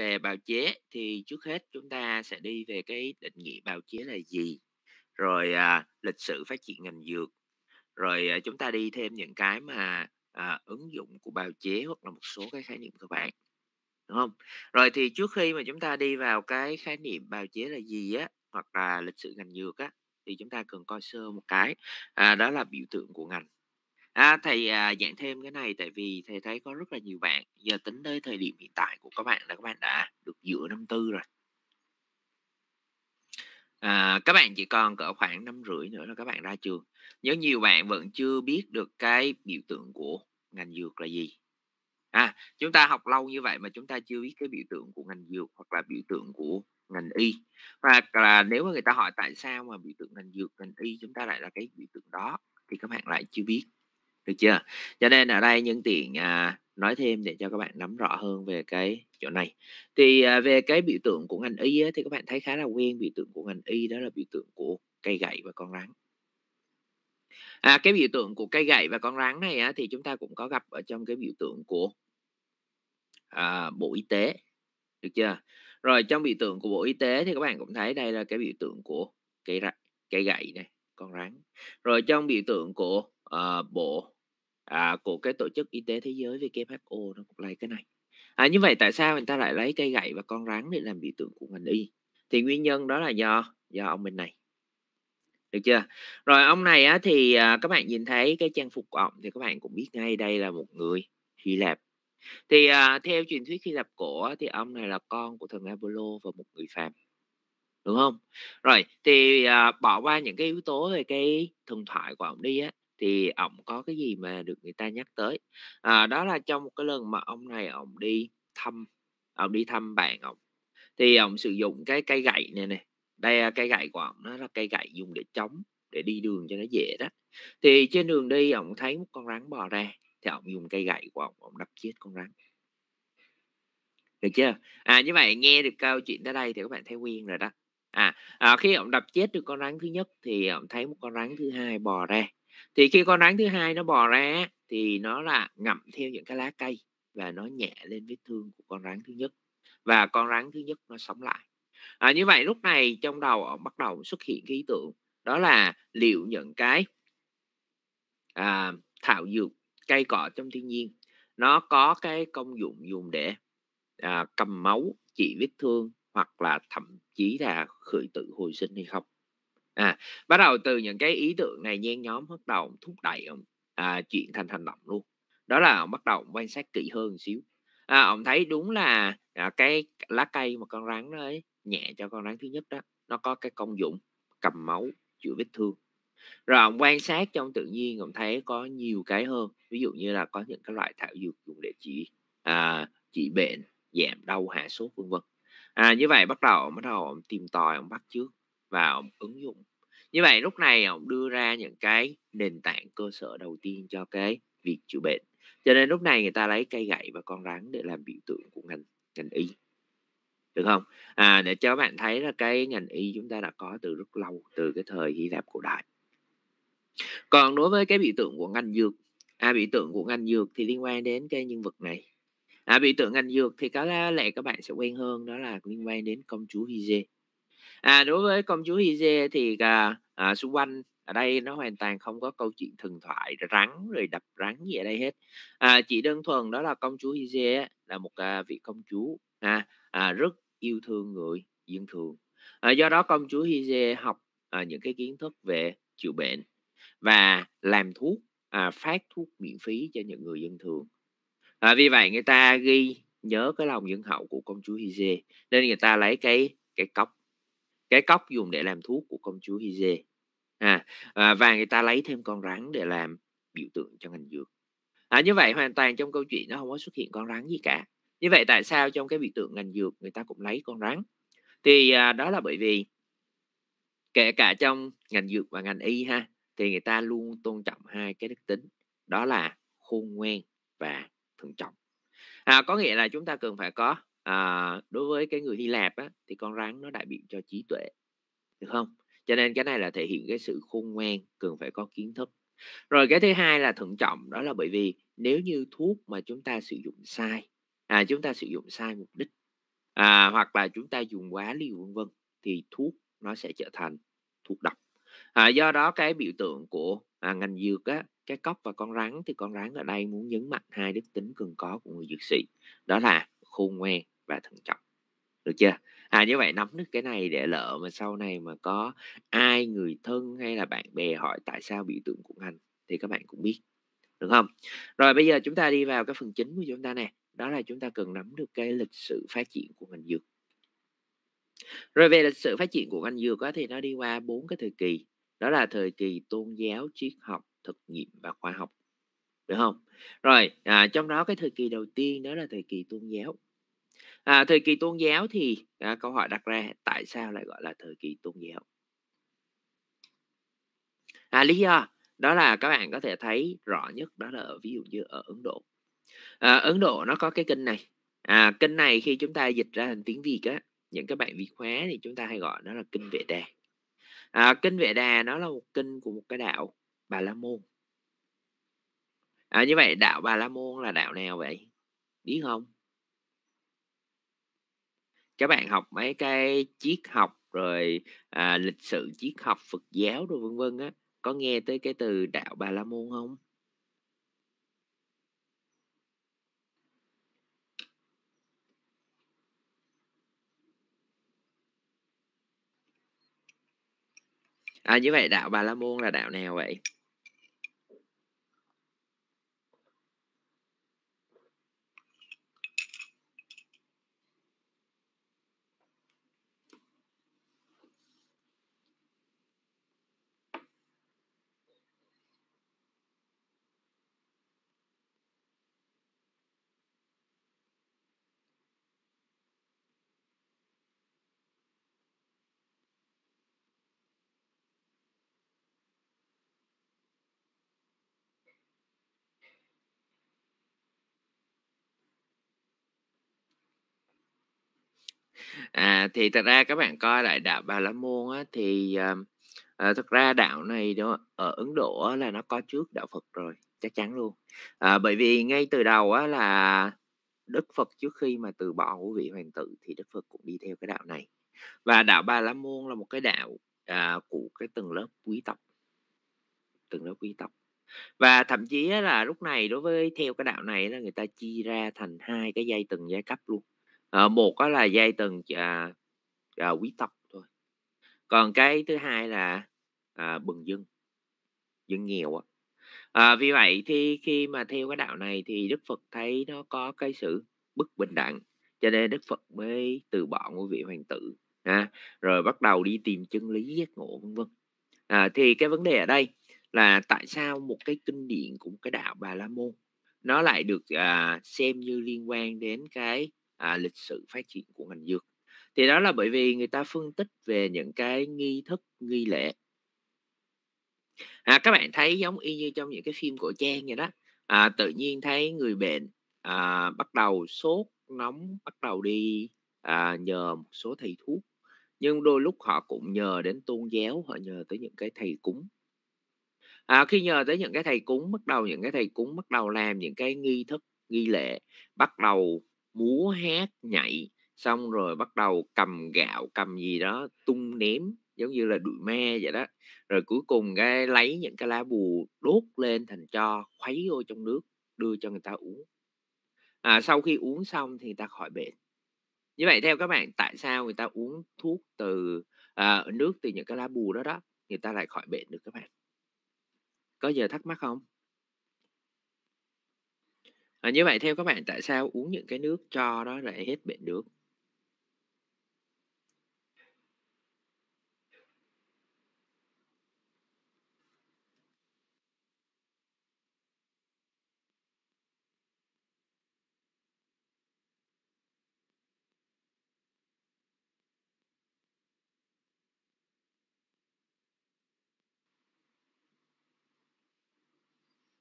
về bào chế thì trước hết chúng ta sẽ đi về cái định nghĩa bào chế là gì rồi à, lịch sử phát triển ngành dược rồi à, chúng ta đi thêm những cái mà à, ứng dụng của bào chế hoặc là một số cái khái niệm cơ bản đúng không rồi thì trước khi mà chúng ta đi vào cái khái niệm bào chế là gì á hoặc là lịch sử ngành dược á thì chúng ta cần coi sơ một cái à, đó là biểu tượng của ngành À, thầy à, giảng thêm cái này tại vì thầy thấy có rất là nhiều bạn giờ tính tới thời điểm hiện tại của các bạn là các bạn đã được giữa năm tư rồi. À, các bạn chỉ còn cỡ khoảng năm rưỡi nữa là các bạn ra trường. Nhớ nhiều bạn vẫn chưa biết được cái biểu tượng của ngành dược là gì. À, chúng ta học lâu như vậy mà chúng ta chưa biết cái biểu tượng của ngành dược hoặc là biểu tượng của ngành y và là nếu mà người ta hỏi tại sao mà biểu tượng ngành dược ngành y chúng ta lại là cái biểu tượng đó thì các bạn lại chưa biết được chưa cho nên ở đây nhân tiện à, nói thêm để cho các bạn nắm rõ hơn về cái chỗ này thì à, về cái biểu tượng của ngành y ấy, thì các bạn thấy khá là quen biểu tượng của ngành y đó là biểu tượng của cây gậy và con rắn à, cái biểu tượng của cây gậy và con rắn này á, thì chúng ta cũng có gặp ở trong cái biểu tượng của à, bộ y tế được chưa rồi trong biểu tượng của bộ y tế thì các bạn cũng thấy đây là cái biểu tượng của cây rạ, cây gậy này con rắn rồi trong biểu tượng của uh, bộ à, của cái tổ chức y tế thế giới WHO nó cũng lấy cái này à, như vậy tại sao người ta lại lấy cây gậy và con rắn để làm biểu tượng của ngành y thì nguyên nhân đó là do do ông bên này được chưa rồi ông này á, thì à, các bạn nhìn thấy cái trang phục của ông thì các bạn cũng biết ngay đây là một người hy lạp thì à, theo truyền thuyết hy lạp cổ á, thì ông này là con của thần apollo và một người phàm đúng không rồi thì à, bỏ qua những cái yếu tố về cái thần thoại của ông đi á thì ông có cái gì mà được người ta nhắc tới à, đó là trong một cái lần mà ông này ông đi thăm ông đi thăm bạn ổng thì ông sử dụng cái cây gậy này này đây là cây gậy của ông nó là cây gậy dùng để chống để đi đường cho nó dễ đó thì trên đường đi ông thấy một con rắn bò ra thì ông dùng cây gậy của ông ông đập chết con rắn được chưa à như vậy nghe được câu chuyện tới đây thì các bạn thấy nguyên rồi đó à, à khi ông đập chết được con rắn thứ nhất thì ông thấy một con rắn thứ hai bò ra thì khi con rắn thứ hai nó bò ra thì nó là ngậm theo những cái lá cây và nó nhẹ lên vết thương của con rắn thứ nhất và con rắn thứ nhất nó sống lại à, như vậy lúc này trong đầu ông bắt đầu xuất hiện cái ý tưởng đó là liệu những cái à, thảo dược cây cỏ trong thiên nhiên nó có cái công dụng dùng để à, cầm máu trị vết thương hoặc là thậm chí là khởi tử hồi sinh hay không à bắt đầu từ những cái ý tưởng này nhen nhóm bắt đầu thúc đẩy ông à, chuyện thành hành động luôn đó là ông bắt đầu quan sát kỹ hơn một xíu à, ông thấy đúng là à, cái lá cây mà con rắn đó ấy, nhẹ cho con rắn thứ nhất đó nó có cái công dụng cầm máu chữa vết thương rồi ông quan sát trong tự nhiên ông thấy có nhiều cái hơn ví dụ như là có những cái loại thảo dược dùng để trị à, trị bệnh giảm đau hạ sốt vân vân à, như vậy bắt đầu ông bắt đầu ông tìm tòi ông bắt trước vào ứng dụng như vậy lúc này ông ờ, đưa ra những cái nền tảng cơ sở đầu tiên cho cái việc chữa bệnh cho nên lúc này người ta lấy cây gậy và con rắn để làm biểu tượng của ngành ngành y được không à, để cho bạn thấy là cái ngành y chúng ta đã có từ rất lâu từ cái thời hy lạp cổ đại còn đối với cái biểu tượng của ngành dược à, biểu tượng của ngành dược thì liên quan đến cái nhân vật này à, biểu tượng ngành dược thì có lẽ các bạn sẽ quen hơn đó là liên quan đến công chúa Hyze à, đối với công chúa Hize thì à, à, xung quanh ở đây nó hoàn toàn không có câu chuyện thần thoại rắn rồi đập rắn gì ở đây hết à, chỉ đơn thuần đó là công chúa Hize là một à, vị công chúa à, à, rất yêu thương người dân thường à, do đó công chúa Hize học à, những cái kiến thức về chữa bệnh và làm thuốc à, phát thuốc miễn phí cho những người dân thường à, vì vậy người ta ghi nhớ cái lòng nhân hậu của công chúa Hize nên người ta lấy cái cái cốc cái cốc dùng để làm thuốc của công chúa Hize à, à, và người ta lấy thêm con rắn để làm biểu tượng cho ngành dược à, như vậy hoàn toàn trong câu chuyện nó không có xuất hiện con rắn gì cả như vậy tại sao trong cái biểu tượng ngành dược người ta cũng lấy con rắn thì à, đó là bởi vì kể cả trong ngành dược và ngành y ha thì người ta luôn tôn trọng hai cái đức tính đó là khôn ngoan và thận trọng à, có nghĩa là chúng ta cần phải có à, đối với cái người Hy Lạp á, thì con rắn nó đại biểu cho trí tuệ được không cho nên cái này là thể hiện cái sự khôn ngoan cần phải có kiến thức rồi cái thứ hai là thận trọng đó là bởi vì nếu như thuốc mà chúng ta sử dụng sai à, chúng ta sử dụng sai mục đích à, hoặc là chúng ta dùng quá liều vân vân thì thuốc nó sẽ trở thành thuốc độc à, do đó cái biểu tượng của à, ngành dược á cái cốc và con rắn thì con rắn ở đây muốn nhấn mạnh hai đức tính cần có của người dược sĩ đó là khôn ngoan và thận trọng được chưa à như vậy nắm được cái này để lỡ mà sau này mà có ai người thân hay là bạn bè hỏi tại sao biểu tượng của ngành thì các bạn cũng biết được không rồi bây giờ chúng ta đi vào cái phần chính của chúng ta nè đó là chúng ta cần nắm được cái lịch sử phát triển của ngành dược rồi về lịch sử phát triển của ngành dược thì nó đi qua bốn cái thời kỳ đó là thời kỳ tôn giáo triết học thực nghiệm và khoa học được không rồi à, trong đó cái thời kỳ đầu tiên đó là thời kỳ tôn giáo à, thời kỳ tôn giáo thì à, câu hỏi đặt ra tại sao lại gọi là thời kỳ tôn giáo à, lý do đó là các bạn có thể thấy rõ nhất đó là ví dụ như ở Ấn Độ à, Ấn Độ nó có cái kinh này à, kinh này khi chúng ta dịch ra thành tiếng Việt á những các bạn Việt khóa thì chúng ta hay gọi nó là kinh Vệ Đà à, kinh Vệ Đà nó là một kinh của một cái đạo Bà La Môn à, như vậy đạo Bà La Môn là đạo nào vậy biết không các bạn học mấy cái triết học rồi à, lịch sử triết học Phật giáo rồi vân vân á có nghe tới cái từ đạo Bà La Môn không? À như vậy đạo Bà La Môn là đạo nào vậy? à, thì thật ra các bạn coi lại đạo bà la môn á, thì à, thật ra đạo này đó ở ấn độ á, là nó có trước đạo phật rồi chắc chắn luôn à, bởi vì ngay từ đầu á, là đức phật trước khi mà từ bỏ của vị hoàng tử thì đức phật cũng đi theo cái đạo này và đạo bà la môn là một cái đạo à, của cái tầng lớp quý tộc tầng lớp quý tộc và thậm chí là lúc này đối với theo cái đạo này là người ta chia ra thành hai cái dây từng giai cấp luôn à, một đó là dây tầng à, à, quý tộc thôi còn cái thứ hai là à, bừng dân dân nghèo á à, vì vậy thì khi mà theo cái đạo này thì đức phật thấy nó có cái sự bất bình đẳng cho nên đức phật mới từ bỏ ngôi vị hoàng tử à, rồi bắt đầu đi tìm chân lý giác ngộ vân vân à, thì cái vấn đề ở đây là tại sao một cái kinh điển của một cái đạo bà la môn nó lại được à, xem như liên quan đến cái à, lịch sử phát triển của ngành dược thì đó là bởi vì người ta phân tích về những cái nghi thức nghi lễ à, các bạn thấy giống y như trong những cái phim cổ trang vậy đó à, tự nhiên thấy người bệnh à, bắt đầu sốt nóng bắt đầu đi à, nhờ một số thầy thuốc nhưng đôi lúc họ cũng nhờ đến tôn giáo họ nhờ tới những cái thầy cúng à, khi nhờ tới những cái thầy cúng bắt đầu những cái thầy cúng bắt đầu làm những cái nghi thức nghi lễ bắt đầu múa hát nhảy xong rồi bắt đầu cầm gạo cầm gì đó tung ném giống như là đuổi me vậy đó rồi cuối cùng cái lấy những cái lá bù đốt lên thành cho khuấy vô trong nước đưa cho người ta uống à, sau khi uống xong thì người ta khỏi bệnh như vậy theo các bạn tại sao người ta uống thuốc từ à, nước từ những cái lá bù đó đó người ta lại khỏi bệnh được các bạn có giờ thắc mắc không à, như vậy theo các bạn tại sao uống những cái nước cho đó lại hết bệnh được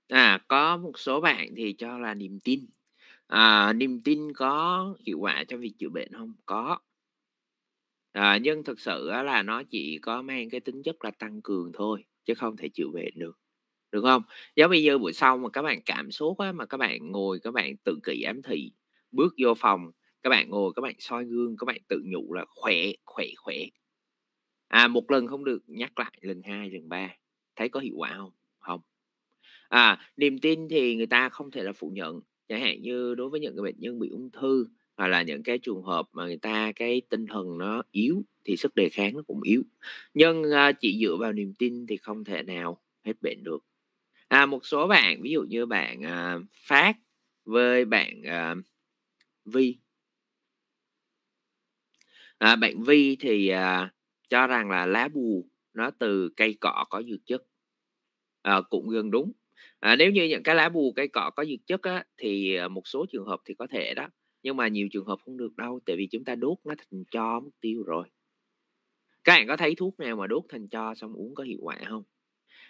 À, có một số bạn thì cho là niềm tin. À, niềm tin có hiệu quả cho việc chữa bệnh không? Có. À, nhưng thực sự là nó chỉ có mang cái tính chất là tăng cường thôi, chứ không thể chữa bệnh được. Được không? Giống giờ buổi sau mà các bạn cảm xúc á, mà các bạn ngồi, các bạn tự kỷ ám thị, bước vô phòng, các bạn ngồi, các bạn soi gương, các bạn tự nhủ là khỏe, khỏe, khỏe. À, một lần không được, nhắc lại lần hai, lần ba. Thấy có hiệu quả không? à, niềm tin thì người ta không thể là phủ nhận chẳng hạn như đối với những cái bệnh nhân bị ung thư hoặc là những cái trường hợp mà người ta cái tinh thần nó yếu thì sức đề kháng nó cũng yếu nhưng à, chỉ dựa vào niềm tin thì không thể nào hết bệnh được à, một số bạn ví dụ như bạn à, phát với bạn à, vi à, bạn vi thì cho rằng là lá bù nó từ cây cỏ có dược chất à, cũng gần đúng à, nếu như những cái lá bù cây cọ có dược chất á, thì ờ, một số trường hợp thì có thể đó nhưng mà nhiều trường hợp không được đâu tại vì chúng ta đốt nó thành cho mất tiêu rồi các bạn có thấy thuốc nào mà đốt thành cho xong uống có hiệu quả không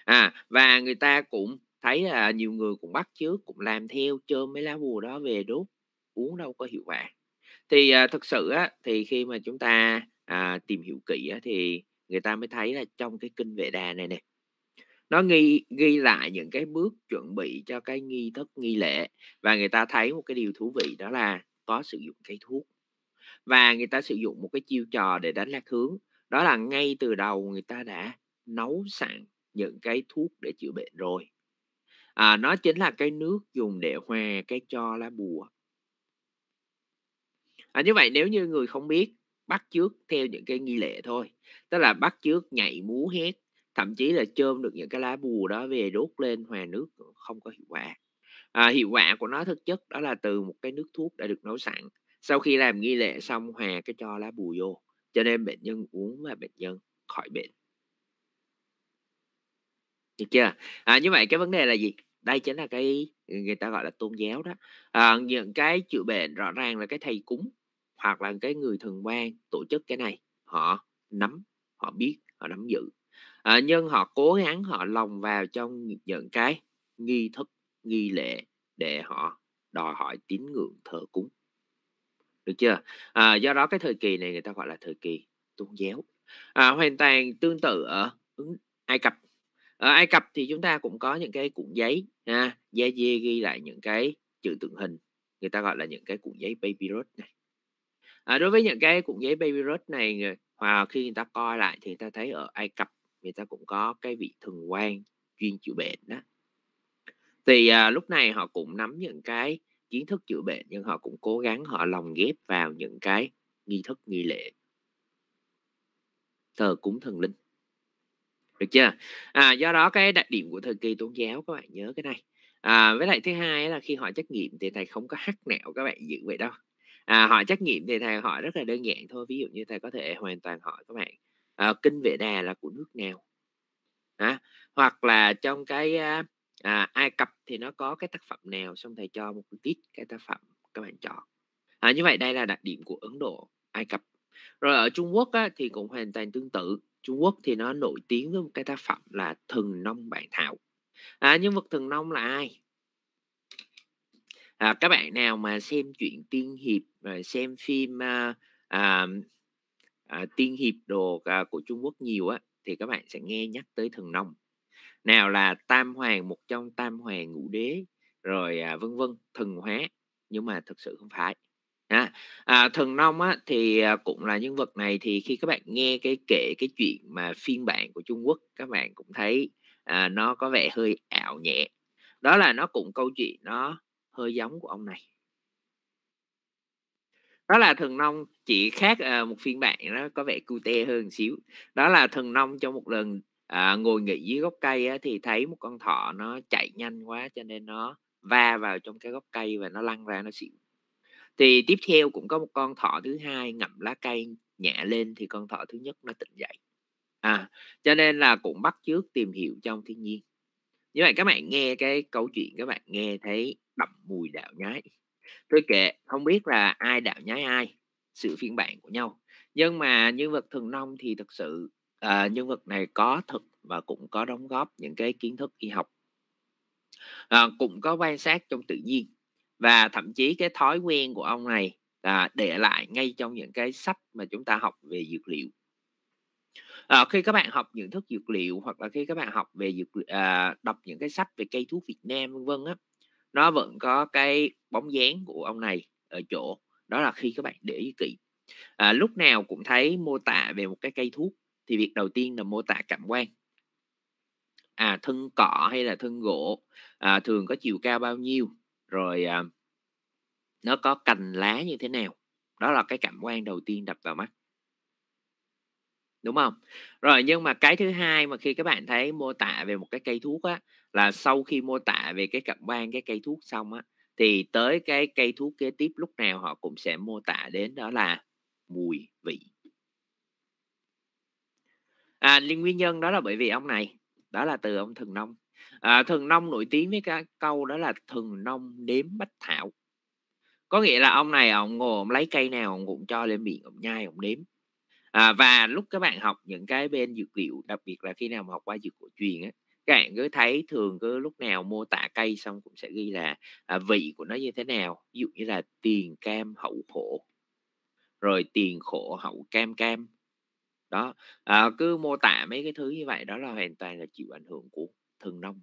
à và người ta cũng thấy là nhiều người cũng bắt chước cũng làm theo chơm mấy lá bùa đó về đốt uống đâu có hiệu quả thì à, thực sự á, thì khi mà chúng ta à, tìm hiểu kỹ á, thì người ta mới thấy là trong cái kinh vệ đà này này nó ghi ghi lại những cái bước chuẩn bị cho cái nghi thức nghi lễ và người ta thấy một cái điều thú vị đó là có sử dụng cây thuốc và người ta sử dụng một cái chiêu trò để đánh lạc hướng đó là ngay từ đầu người ta đã nấu sẵn những cái thuốc để chữa bệnh rồi à, nó chính là cái nước dùng để hòa cái cho lá bùa à, như vậy nếu như người không biết bắt chước theo những cái nghi lễ thôi tức là bắt chước nhảy múa hét thậm chí là chôm được những cái lá bùa đó về đốt lên hòa nước ờ, không có hiệu quả à, hiệu quả của nó thực chất đó là từ một cái nước thuốc đã được nấu sẵn sau khi làm nghi lễ xong hòa cái cho lá bùa vô cho nên bệnh nhân uống và bệnh nhân khỏi bệnh được chưa à, như vậy cái vấn đề là gì đây chính là cái ờ, người ta gọi là tôn giáo đó à, những cái chữa bệnh rõ ràng là cái thầy cúng hoặc là cái người thần quan tổ chức cái này họ nắm họ biết họ nắm giữ à, nhưng họ cố gắng họ lòng vào trong những cái nghi thức nghi lễ để họ đòi hỏi tín ngưỡng thờ cúng được chưa à, do đó cái thời kỳ này người ta gọi là thời kỳ tôn giáo à, hoàn toàn tương tự ở ai cập ở ai cập thì chúng ta cũng có những cái cuộn giấy ha da dê ghi lại những cái chữ tượng hình người ta gọi là những cái cuộn giấy papyrus này à, đối với những cái cuộn giấy papyrus này người, khi người ta coi lại thì người ta thấy ở ai cập người ta cũng có cái vị thần quan chuyên chữa bệnh đó thì à, lúc này họ cũng nắm những cái kiến thức chữa bệnh nhưng họ cũng cố gắng họ lồng ghép vào những cái nghi thức nghi lễ thờ cúng thần linh được chưa à, do đó cái đặc điểm của thời kỳ tôn giáo các bạn nhớ cái này à, với lại thứ hai là khi họ trách nghiệm thì thầy không có hắc nẹo các bạn giữ vậy đâu à, hỏi trách nhiệm thì thầy hỏi rất là đơn giản thôi ví dụ như thầy có thể hoàn toàn hỏi các bạn à, kinh vệ đà là của nước nào à, hoặc là trong cái à, ai cập thì nó có cái tác phẩm nào xong thầy cho một list cái tác phẩm các bạn chọn à, như vậy đây là đặc điểm của ấn độ ai cập rồi ở trung quốc á, thì cũng hoàn toàn tương tự trung quốc thì nó nổi tiếng với một cái tác phẩm là thần nông bản thảo à, nhân vật thần nông là ai à, các bạn nào mà xem chuyện tiên hiệp xem phim à, à, à, tiên hiệp đồ à, của Trung Quốc nhiều á thì các bạn sẽ nghe nhắc tới thần nông nào là tam hoàng một trong tam hoàng ngũ đế rồi à, vân vân thần hóa nhưng mà thực sự không phải à, à, thần nông á, thì à, cũng là nhân vật này thì khi các bạn nghe cái kể cái chuyện mà phiên bản của Trung Quốc các bạn cũng thấy à, nó có vẻ hơi ảo nhẹ đó là nó cũng câu chuyện nó hơi giống của ông này đó là thần nông chỉ khác uh, một phiên bản nó có vẻ cute hơn một xíu đó là thần nông trong một lần uh, ngồi nghỉ dưới gốc cây á, thì thấy một con thỏ nó chạy nhanh quá cho nên nó va vào trong cái gốc cây và nó lăn ra nó xỉu thì tiếp theo cũng có một con thỏ thứ hai ngậm lá cây nhẹ lên thì con thỏ thứ nhất nó tỉnh dậy à cho nên là cũng bắt chước tìm hiểu trong thiên nhiên như vậy các bạn nghe cái câu chuyện các bạn nghe thấy đậm mùi đạo nhái tôi kệ không biết là ai đạo nhái ai sự phiên bản của nhau nhưng mà nhân vật thần nông thì thực sự à, nhân vật này có thực và cũng có đóng góp những cái kiến thức y học à, cũng có quan sát trong tự nhiên và thậm chí cái thói quen của ông này là để lại ngay trong những cái sách mà chúng ta học về dược liệu à, khi các bạn học những thức dược liệu hoặc là khi các bạn học về dược à, đọc những cái sách về cây thuốc Việt Nam vân vân á nó vẫn có cái bóng dáng của ông này ở chỗ đó là khi các bạn để ý kỹ à, lúc nào cũng thấy mô tả về một cái cây thuốc thì việc đầu tiên là mô tả cảm quan à thân cỏ hay là thân gỗ à, thường có chiều cao bao nhiêu rồi à, nó có cành lá như thế nào đó là cái cảm quan đầu tiên đập vào mắt đúng không rồi nhưng mà cái thứ hai mà khi các bạn thấy mô tả về một cái cây thuốc á là sau khi mô tả về cái cặp ban cái cây thuốc xong á thì tới cái cây thuốc kế tiếp lúc nào họ cũng sẽ mô tả đến đó là mùi vị à, liên nguyên nhân đó là bởi vì ông này đó là từ ông thần nông à, thần nông nổi tiếng với cái câu đó là thần nông đếm bách thảo có nghĩa là ông này ông ngồi ông lấy cây nào ông cũng cho lên miệng ông nhai ông đếm à, và lúc các bạn học những cái bên dược liệu đặc biệt là khi nào mà học qua dược cổ truyền á các bạn cứ thấy thường cứ lúc nào mô tả cây xong cũng sẽ ghi là à, vị của nó như thế nào ví dụ như là tiền cam hậu khổ rồi tiền khổ hậu cam cam đó à, cứ mô tả mấy cái thứ như vậy đó là hoàn toàn là chịu ảnh hưởng của thần nông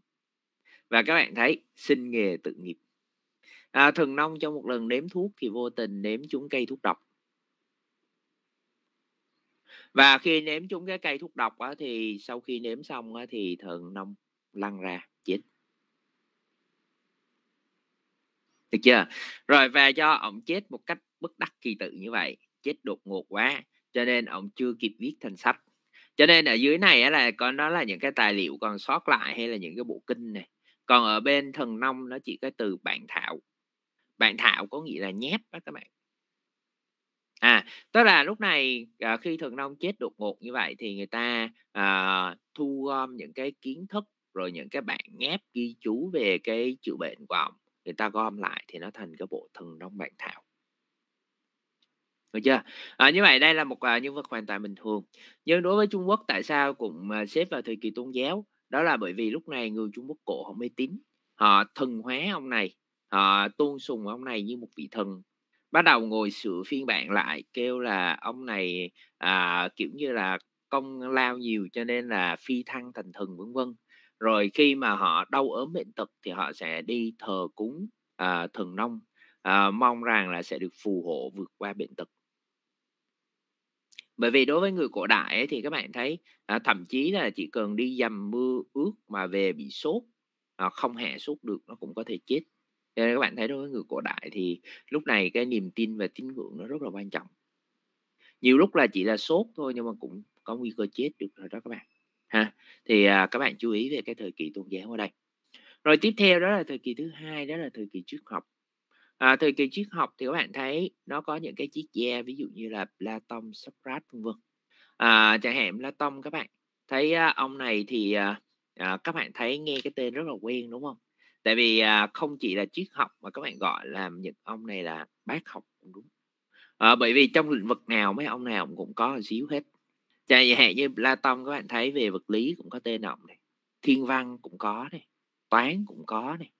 và các bạn thấy sinh nghề tự nghiệp à, thường nông trong một lần nếm thuốc thì vô tình nếm chúng cây thuốc độc và khi nếm chúng cái cây thuốc độc á, thì sau khi nếm xong á, thì thượng nông lăn ra chết được chưa rồi về cho ông chết một cách bất đắc kỳ tự như vậy chết đột ngột quá cho nên ông chưa kịp viết thành sách cho nên ở dưới này á là con đó là những cái tài liệu còn sót lại hay là những cái bộ kinh này còn ở bên thần nông nó chỉ cái từ bản thảo bản thảo có nghĩa là nhép đó các bạn À, tức là lúc này à, khi thần nông chết đột ngột như vậy thì người ta à, thu gom những cái kiến thức rồi những cái bản nháp ghi chú về cái chữa bệnh của ông người ta gom lại thì nó thành cái bộ thần nông bản thảo được chưa à, như vậy đây là một à, nhân vật hoàn toàn bình thường nhưng đối với Trung Quốc tại sao cũng à, xếp vào thời kỳ tôn giáo đó là bởi vì lúc này người Trung Quốc cổ họ mê tín họ thần hóa ông này họ tôn sùng ông này như một vị thần bắt đầu ngồi sửa phiên bản lại kêu là ông này à, kiểu như là công lao nhiều cho nên là phi thăng thành thần vân vân rồi khi mà họ đau ốm bệnh tật thì họ sẽ đi thờ cúng à, thần nông à, mong rằng là sẽ được phù hộ vượt qua bệnh tật bởi vì đối với người cổ đại ấy, thì các bạn thấy à, thậm chí là chỉ cần đi dầm mưa ướt mà về bị sốt à, không hạ sốt được nó cũng có thể chết cho nên các bạn thấy đối với người cổ đại thì lúc này cái niềm tin và tín ngưỡng nó rất là quan trọng nhiều lúc là chỉ là sốt thôi nhưng mà cũng có nguy cơ chết được rồi đó các bạn ha thì à, các bạn chú ý về cái thời kỳ tôn giáo ở đây rồi tiếp theo đó là thời kỳ thứ hai đó là thời kỳ triết học à, thời kỳ triết học thì các bạn thấy nó có những cái chiếc gia ví dụ như là Platon, Socrates vân vân à, chẳng hạn Platon các bạn thấy à, ông này thì à, à các bạn thấy nghe cái tên rất là quen đúng không tại vì à, không chỉ là triết học mà các bạn gọi là những ông này là bác học cũng đúng à, bởi vì trong lĩnh vực nào mấy ông nào cũng có xíu hết chẳng hạn như Platon các bạn thấy về vật lý cũng có tên ông này thiên văn cũng có này toán cũng có này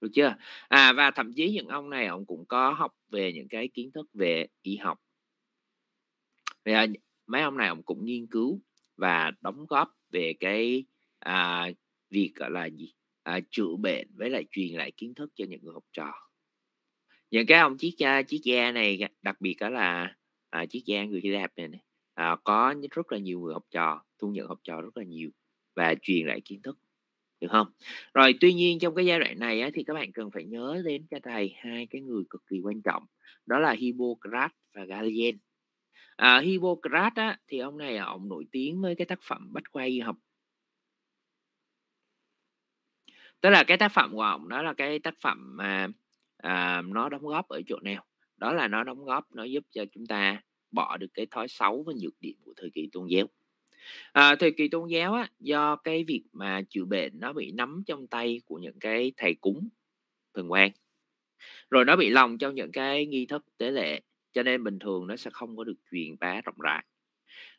được chưa à và thậm chí những ông này ông cũng có học về những cái kiến thức về y học về mấy ông này ông cũng nghiên cứu và đóng góp về cái à, việc gọi là gì à, chữa bệnh với lại truyền lại kiến thức cho những người học trò những cái ông chiếc chiếc da này đặc biệt đó là à, chiếc da người Hy Lạp này, này à, có rất là nhiều người học trò thu nhận học trò rất là nhiều và truyền lại kiến thức được không rồi tuy nhiên trong cái giai đoạn này á, thì các bạn cần phải nhớ đến cho thầy hai cái người cực kỳ quan trọng đó là Hippocrates và Galen à, Hippocrates á, thì ông này ông nổi tiếng với cái tác phẩm bách khoa y học tức là cái tác phẩm của ông đó là cái tác phẩm mà à, nó đóng góp ở chỗ nào đó là nó đóng góp nó giúp cho chúng ta bỏ được cái thói xấu và nhược điểm của thời kỳ tôn giáo à, thời kỳ tôn giáo á, do cái việc mà chữa bệnh nó bị nắm trong tay của những cái thầy cúng thường quan rồi nó bị lòng trong những cái nghi thức tế lệ cho nên bình thường nó sẽ không có được truyền bá rộng rãi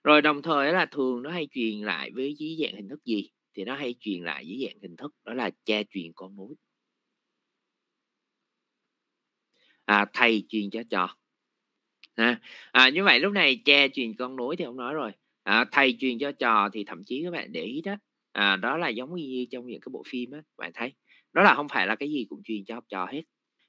rồi đồng thời là thường nó hay truyền lại với dưới dạng hình thức gì thì nó hay truyền lại dưới dạng hình thức đó là cha truyền con nối à, thầy truyền cho trò à, à, như vậy lúc này cha truyền con nối thì ông nói rồi à, thầy truyền cho trò thì thậm chí các bạn để ý đó à, đó là giống như trong những cái bộ phim á bạn thấy đó là không phải là cái gì cũng truyền cho học trò hết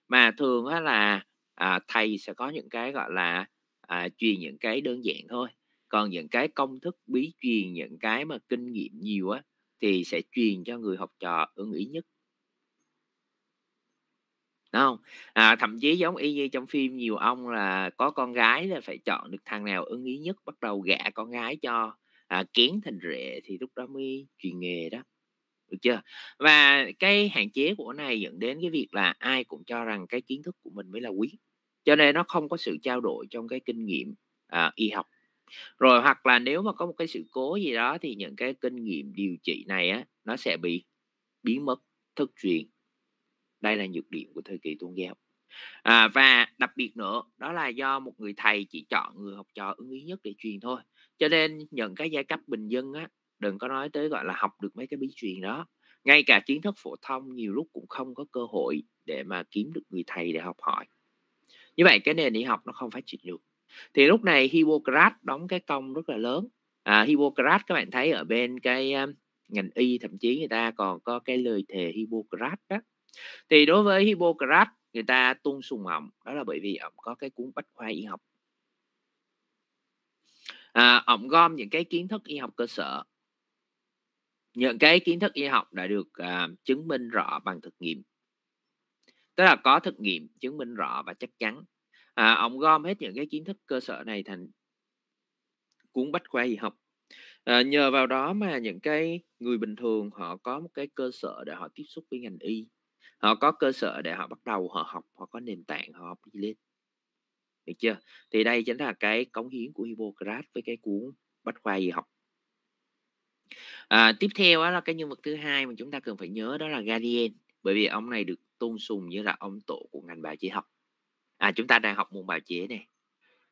mà thường á là à, thầy sẽ có những cái gọi là à, truyền những cái đơn giản thôi còn những cái công thức bí truyền những cái mà kinh nghiệm nhiều á thì sẽ truyền cho người học trò ưng ý nhất đúng không à, thậm chí giống y như trong phim nhiều ông là có con gái là phải chọn được thằng nào ưng ý nhất bắt đầu gạ con gái cho à, kiến thành rễ thì lúc đó mới truyền nghề đó được chưa và cái hạn chế của này dẫn đến cái việc là ai cũng cho rằng cái kiến thức của mình mới là quý cho nên nó không có sự trao đổi trong cái kinh nghiệm à, y học rồi hoặc là nếu mà có một cái sự cố gì đó thì những cái kinh nghiệm điều trị này á nó sẽ bị biến mất thất truyền đây là nhược điểm của thời kỳ tôn giáo à, và đặc biệt nữa đó là do một người thầy chỉ chọn người học trò ưng ý nhất để truyền thôi cho nên những cái giai cấp bình dân á đừng có nói tới gọi là học được mấy cái bí truyền đó ngay cả kiến thức phổ thông nhiều lúc cũng không có cơ hội để mà kiếm được người thầy để học hỏi như vậy cái nền y học nó không phát triển được thì lúc này Hippocrates đóng cái công rất là lớn à, Hippocrates các bạn thấy ở bên cái ờ, ngành y thậm chí người ta còn có cái lời thề Hippocrates đó thì đối với Hippocrates người ta tôn sùng ổng đó là bởi vì ổng có cái cuốn bách khoa y học à, ổng gom những cái kiến thức y học cơ sở những cái kiến thức y học đã được à, chứng minh rõ bằng thực nghiệm tức là có thực nghiệm chứng minh rõ và chắc chắn à, ông gom hết những cái kiến thức cơ sở này thành cuốn bách khoa y học à, nhờ vào đó mà những cái người bình thường họ có một cái cơ sở để họ tiếp xúc với ngành y họ có cơ sở để họ bắt đầu họ học họ có nền tảng họ học đi lên được chưa thì đây chính là cái cống hiến của Hippocrates với cái cuốn bách khoa y học à, tiếp theo đó là cái nhân vật thứ hai mà chúng ta cần phải nhớ đó là Galien bởi vì ông này được tôn sùng như là ông tổ của ngành bài chỉ học à chúng ta đang học môn bào chế này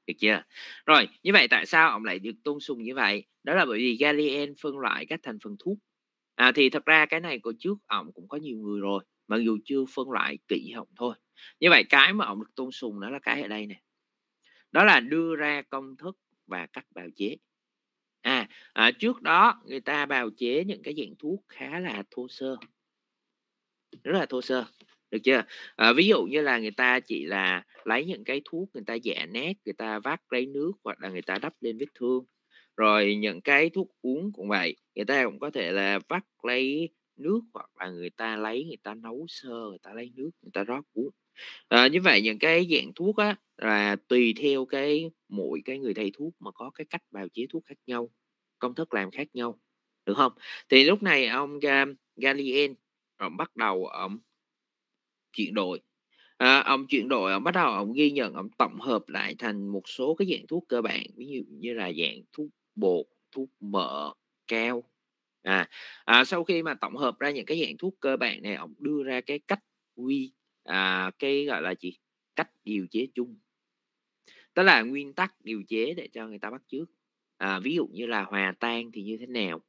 được chưa rồi như vậy tại sao ông lại được tôn sùng như vậy đó là bởi vì Galien phân loại các thành phần thuốc à, thì thật ra cái này của trước ông cũng có nhiều người rồi mặc dù chưa phân loại kỹ học thôi như vậy cái mà ông được tôn sùng đó là cái ở đây này, đó là đưa ra công thức và cách bào chế à, à trước đó người ta bào chế những cái dạng thuốc khá là thô sơ rất là thô sơ được chưa à, ví dụ như là người ta chỉ là lấy những cái thuốc người ta dẻ nét người ta vắt lấy nước hoặc là người ta đắp lên vết thương rồi những cái thuốc uống cũng vậy người ta cũng có thể là vắt lấy nước hoặc là người ta lấy người ta nấu sơ người ta lấy nước người ta rót uống à, như vậy những cái dạng thuốc á là tùy theo cái mỗi cái người thầy thuốc mà có cái cách bào chế thuốc khác nhau công thức làm khác nhau được không thì lúc này ông Galien ông bắt đầu ông chuyển đổi à, ông chuyển đổi ông bắt đầu ông ghi nhận ông tổng hợp lại thành một số cái dạng thuốc cơ bản ví dụ như là dạng thuốc bột thuốc mỡ keo à, à sau khi mà tổng hợp ra những cái dạng thuốc cơ bản này ông đưa ra cái cách quy à, cái gọi là gì cách điều chế chung tức là nguyên tắc điều chế để cho người ta bắt trước à, ví dụ như là hòa tan thì như thế nào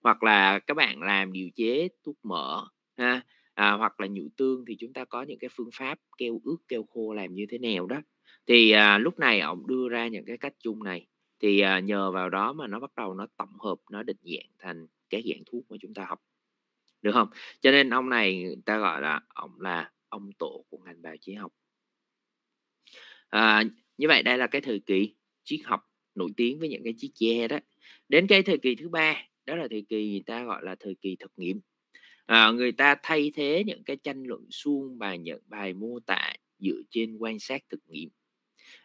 hoặc là các bạn làm điều chế thuốc mỡ ha à, hoặc là nhũ tương thì chúng ta có những cái phương pháp keo ướt keo khô làm như thế nào đó thì à, lúc này ông đưa ra những cái cách chung này thì à, nhờ vào đó mà nó bắt đầu nó tổng hợp nó định dạng thành cái dạng thuốc mà chúng ta học được không cho nên ông này ta gọi là ông là ông tổ của ngành bào chế học à, như vậy đây là cái thời kỳ triết học nổi tiếng với những cái chiếc che đó đến cái thời kỳ thứ ba đó là thời kỳ người ta gọi là thời kỳ thực nghiệm à, người ta thay thế những cái tranh luận suông bài nhận bài mô tả dựa trên quan sát thực nghiệm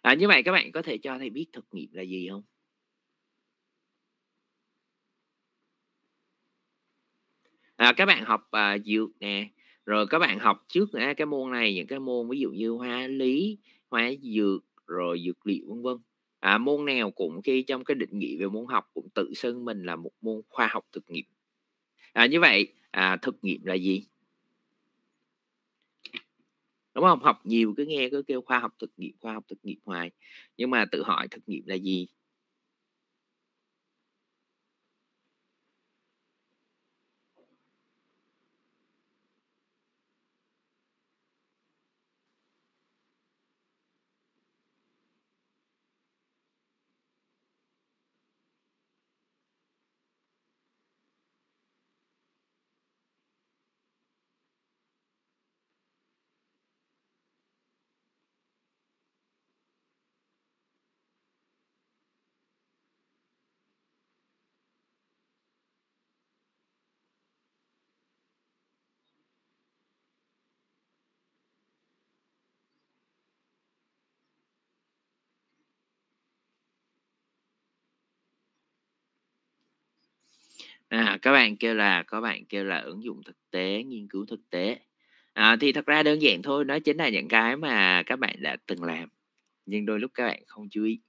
à, như vậy các bạn có thể cho thầy biết thực nghiệm là gì không à, các bạn học à, dược nè rồi các bạn học trước à, cái môn này những cái môn ví dụ như hóa lý hóa dược rồi dược liệu vân vân à, môn nào cũng khi trong cái định nghĩa về môn học cũng tự xưng mình là một môn khoa học thực nghiệm à, như vậy à, thực nghiệm là gì đúng không học nhiều cứ nghe cứ kêu khoa học thực nghiệm khoa học thực nghiệm hoài nhưng mà tự hỏi thực nghiệm là gì à, các bạn kêu là có bạn kêu là ứng dụng thực tế nghiên cứu thực tế à, thì thật ra đơn giản thôi nó chính là những cái mà các bạn đã từng làm nhưng đôi lúc các bạn không chú ý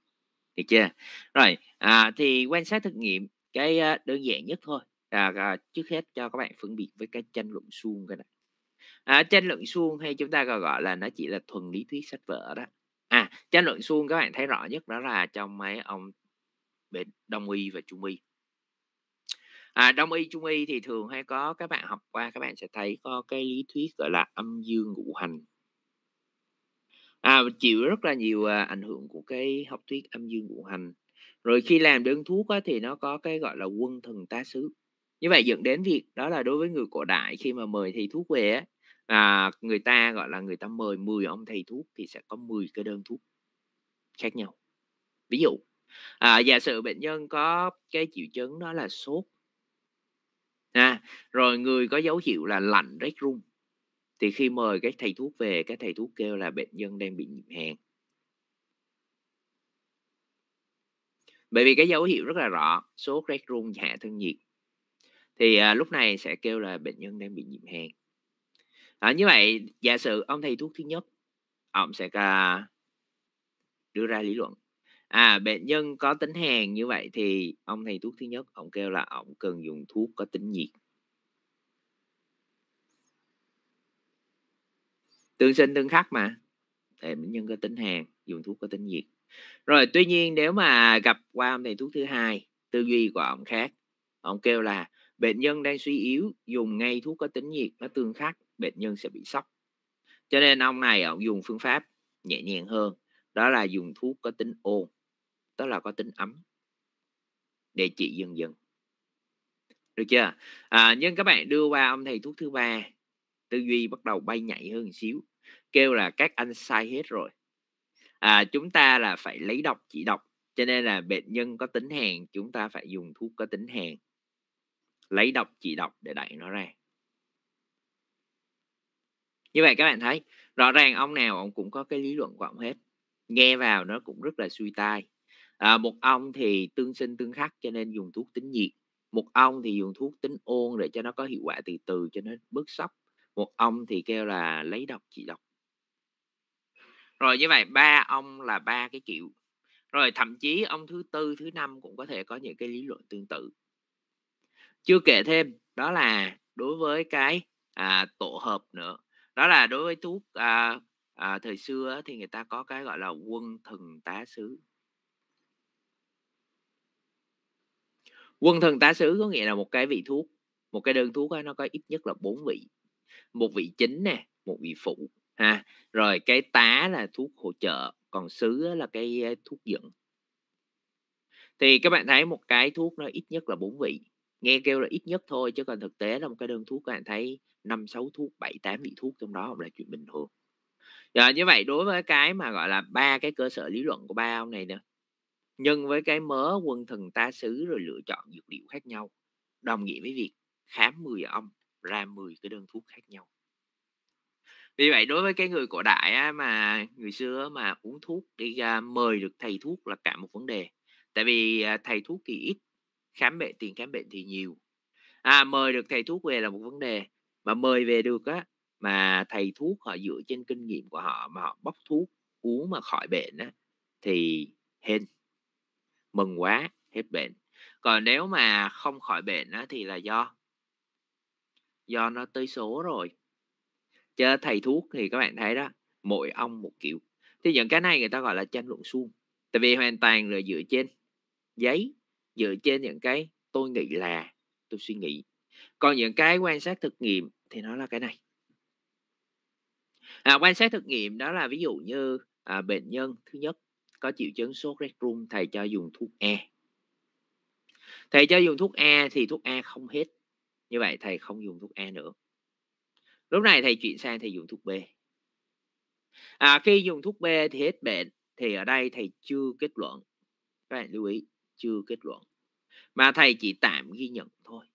được chưa rồi à, thì quan sát thực nghiệm cái đơn giản nhất thôi à, à, trước hết cho các bạn phân biệt với cái tranh luận suông cái này à, tranh luận suông hay chúng ta còn gọi là nó chỉ là thuần lý thuyết sách vở đó à tranh luận suông các bạn thấy rõ nhất đó là trong mấy ông bên đông y và trung y à, đông y trung y thì thường hay có các bạn học qua các bạn sẽ thấy có cái lý thuyết gọi là âm dương ngũ hành à, chịu rất là nhiều à, ảnh hưởng của cái học thuyết âm dương ngũ hành rồi khi làm đơn thuốc á, thì nó có cái gọi là quân thần tá sứ như vậy dẫn đến việc đó là đối với người cổ đại khi mà mời thầy thuốc về á, à, người ta gọi là người ta mời 10 ông thầy thuốc thì sẽ có 10 cái đơn thuốc khác nhau ví dụ à, giả sử bệnh nhân có cái triệu chứng đó là sốt à, rồi người có dấu hiệu là lạnh rét run thì khi mời cái thầy thuốc về cái thầy thuốc kêu là bệnh nhân đang bị nhiễm hàn bởi vì cái dấu hiệu rất là rõ sốt rét run hạ dạ thân nhiệt thì à, lúc này sẽ kêu là bệnh nhân đang bị nhiễm hàn à, như vậy giả sử ông thầy thuốc thứ nhất ông sẽ à, đưa ra lý luận à bệnh nhân có tính hèn như vậy thì ông thầy thuốc thứ nhất ông kêu là ông cần dùng thuốc có tính nhiệt tương sinh tương khắc mà để bệnh nhân có tính hèn dùng thuốc có tính nhiệt rồi tuy nhiên nếu mà gặp qua ông thầy thuốc thứ hai tư duy của ông khác ông kêu là bệnh nhân đang suy yếu dùng ngay thuốc có tính nhiệt nó tương khắc bệnh nhân sẽ bị sốc cho nên ông này ông dùng phương pháp nhẹ nhàng hơn đó là dùng thuốc có tính ôn đó là có tính ấm để trị dần dần được chưa à, nhưng các bạn đưa qua ông thầy thuốc thứ ba tư duy bắt đầu bay nhảy hơn một xíu kêu là các anh sai hết rồi à, chúng ta là phải lấy độc chỉ độc cho nên là bệnh nhân có tính hèn chúng ta phải dùng thuốc có tính hèn lấy độc chỉ độc để đẩy nó ra như vậy các bạn thấy rõ ràng ông nào ông cũng có cái lý luận của ông hết nghe vào nó cũng rất là suy tai à, mật ong thì tương sinh tương khắc cho nên dùng thuốc tính nhiệt một ông thì dùng thuốc tính ôn để cho nó có hiệu quả từ từ cho nó bớt sốc một ông thì kêu là lấy độc trị độc rồi như vậy ba ông là ba cái kiểu rồi thậm chí ông thứ tư thứ năm cũng có thể có những cái lý luận tương tự chưa kể thêm đó là đối với cái à, tổ hợp nữa đó là đối với thuốc à, à, thời xưa thì người ta có cái gọi là quân thần tá sứ quân thần tá sứ có nghĩa là một cái vị thuốc một cái đơn thuốc ấy, nó có ít nhất là bốn vị một vị chính nè một vị phụ ha rồi cái tá là thuốc hỗ trợ còn sứ là cái thuốc dẫn thì các bạn thấy một cái thuốc nó ít nhất là bốn vị nghe kêu là ít nhất thôi chứ còn thực tế là một cái đơn thuốc các bạn thấy năm sáu thuốc bảy tám vị thuốc trong đó cũng là chuyện bình thường rồi như vậy đối với cái mà gọi là ba cái cơ sở lý luận của ba ông này nữa nhân với cái mớ quân thần ta xứ rồi lựa chọn dược liệu khác nhau đồng nghĩa với việc khám 10 ông ra 10 cái đơn thuốc khác nhau vì vậy đối với cái người cổ đại á, mà người xưa mà uống thuốc đi ra mời được thầy thuốc là cả một vấn đề tại vì à, thầy thuốc thì ít khám bệnh tiền khám bệnh thì nhiều à, mời được thầy thuốc về là một vấn đề mà mời về được á mà thầy thuốc họ dựa trên kinh nghiệm của họ mà họ bóc thuốc uống mà khỏi bệnh á thì hên mừng quá hết bệnh còn nếu mà không khỏi bệnh đó, thì là do do nó tới số rồi chứ thầy thuốc thì các bạn thấy đó mỗi ông một kiểu thì những cái này người ta gọi là tranh luận suông tại vì hoàn toàn là dựa trên giấy dựa trên những cái tôi nghĩ là tôi suy nghĩ còn những cái quan sát thực nghiệm thì nó là cái này à, quan sát thực nghiệm đó là ví dụ như à, bệnh nhân thứ nhất có triệu chứng sốt rét run thầy cho dùng thuốc E thầy cho dùng thuốc E thì thuốc E không hết như vậy thầy không dùng thuốc E nữa lúc này thầy chuyển sang thầy dùng thuốc B à, khi dùng thuốc B thì hết bệnh thì ở đây thầy chưa kết luận các bạn lưu ý chưa kết luận mà thầy chỉ tạm ghi nhận thôi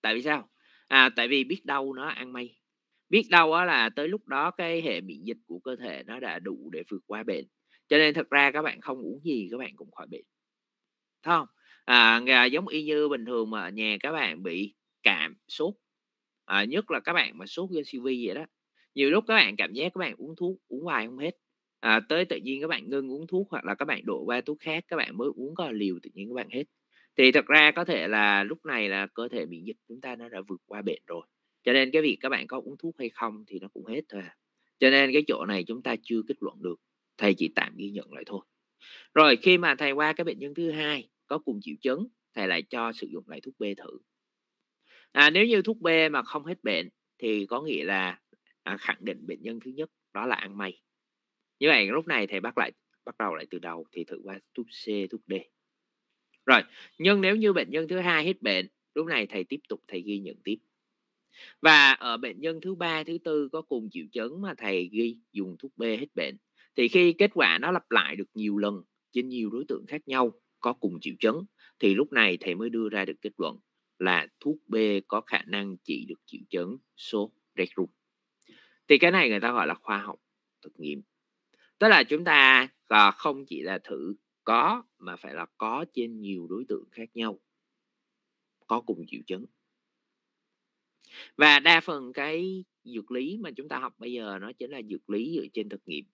tại vì sao à tại vì biết đâu nó ăn mây biết đâu là tới lúc đó cái hệ miễn dịch của cơ thể nó đã đủ để vượt qua bệnh cho nên thật ra các bạn không uống gì các bạn cũng khỏi bị thấy không à, giống y như bình thường mà nhà các bạn bị cảm sốt à, nhất là các bạn mà sốt do siêu vi vậy đó nhiều lúc các bạn cảm giác các bạn uống thuốc uống hoài không hết à, tới tự nhiên các bạn ngưng uống thuốc hoặc là các bạn đổi qua thuốc khác các bạn mới uống có liều tự nhiên các bạn hết thì thật ra có thể là lúc này là cơ thể miễn dịch chúng ta nó đã vượt qua bệnh rồi cho nên cái việc các bạn có uống thuốc hay không thì nó cũng hết thôi à. cho nên cái chỗ này chúng ta chưa kết luận được thầy chỉ tạm ghi nhận lại thôi rồi khi mà thầy qua cái bệnh nhân thứ hai có cùng triệu chứng thầy lại cho sử dụng lại thuốc b thử à, nếu như thuốc b mà không hết bệnh thì có nghĩa là à, khẳng định bệnh nhân thứ nhất đó là ăn mày như vậy lúc này thầy bắt lại bắt đầu lại từ đầu thì thử qua thuốc c thuốc d rồi nhưng nếu như bệnh nhân thứ hai hết bệnh lúc này thầy tiếp tục thầy ghi nhận tiếp và ở bệnh nhân thứ ba thứ tư có cùng triệu chứng mà thầy ghi dùng thuốc b hết bệnh thì khi kết quả nó lặp lại được nhiều lần trên nhiều đối tượng khác nhau có cùng triệu chứng thì lúc này thầy mới đưa ra được kết luận là thuốc B có khả năng trị được triệu chứng sốt rét run thì cái này người ta gọi là khoa học thực nghiệm tức là chúng ta ờ, không chỉ là thử có mà phải là có trên nhiều đối tượng khác nhau có cùng triệu chứng và đa phần cái dược lý mà chúng ta học bây giờ nó chính là dược lý dựa trên thực nghiệm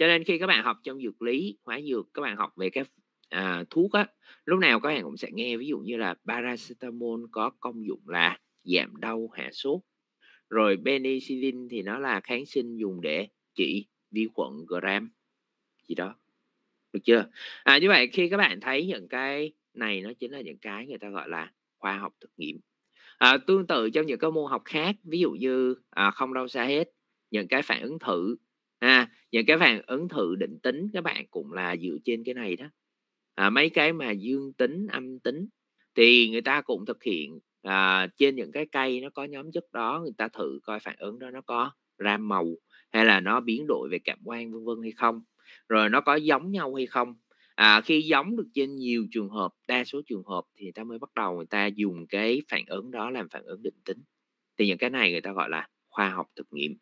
cho nên khi các bạn học trong dược lý hóa dược các bạn học về các à, thuốc á lúc nào các bạn cũng sẽ nghe ví dụ như là paracetamol có công dụng là giảm đau hạ sốt rồi penicillin thì nó là kháng sinh dùng để trị vi khuẩn gram gì đó được chưa à, như vậy khi các bạn thấy những cái này nó chính là những cái người ta gọi là khoa học thực nghiệm à, tương tự trong những cái môn học khác ví dụ như à, không đâu xa hết những cái phản ứng thử à, những cái phản ứng thử định tính các bạn cũng là dựa trên cái này đó à, mấy cái mà dương tính âm tính thì người ta cũng thực hiện à, trên những cái cây nó có nhóm chất đó người ta thử coi phản ứng đó nó có ra màu hay là nó biến đổi về cảm quan vân vân hay không rồi nó có giống nhau hay không à, khi giống được trên nhiều trường hợp đa số trường hợp thì người ta mới bắt đầu người ta dùng cái phản ứng đó làm phản ứng định tính thì những cái này người ta gọi là khoa học thực nghiệm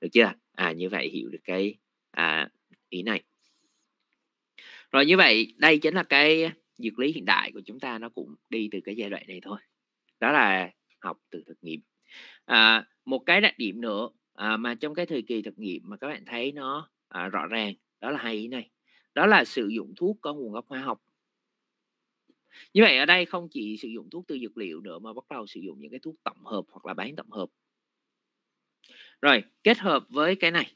được chưa à như vậy hiểu được cái à, ý này rồi như vậy đây chính là cái dược lý hiện đại của chúng ta nó cũng đi từ cái giai đoạn này thôi đó là học từ thực nghiệm à, một cái đặc điểm nữa à, mà trong cái thời kỳ thực nghiệm mà các bạn thấy nó à, rõ ràng đó là hai ý này đó là sử dụng thuốc có nguồn gốc hóa học như vậy ở đây không chỉ sử dụng thuốc từ dược liệu nữa mà bắt đầu sử dụng những cái thuốc tổng hợp hoặc là bán tổng hợp rồi, kết hợp với cái này.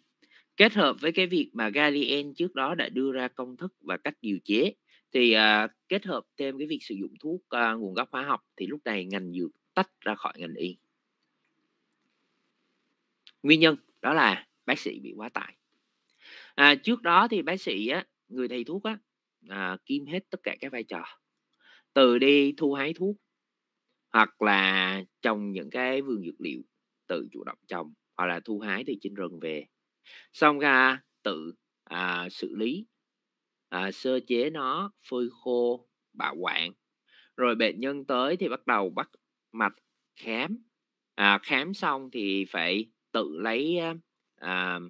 Kết hợp với cái việc mà Galien trước đó đã đưa ra công thức và cách điều chế thì à, kết hợp thêm cái việc sử dụng thuốc à, nguồn gốc hóa học thì lúc này ngành dược tách ra khỏi ngành y. Nguyên nhân đó là bác sĩ bị quá tải. À, trước đó thì bác sĩ á, người thầy thuốc á, à, kim hết tất cả các vai trò từ đi thu hái thuốc hoặc là trồng những cái vườn dược liệu tự chủ động trồng hoặc là thu hái từ trên rừng về xong ra tự à, xử lý à, sơ chế nó phơi khô bảo quản rồi bệnh nhân tới thì bắt đầu bắt mạch khám à, khám xong thì phải tự lấy à, à,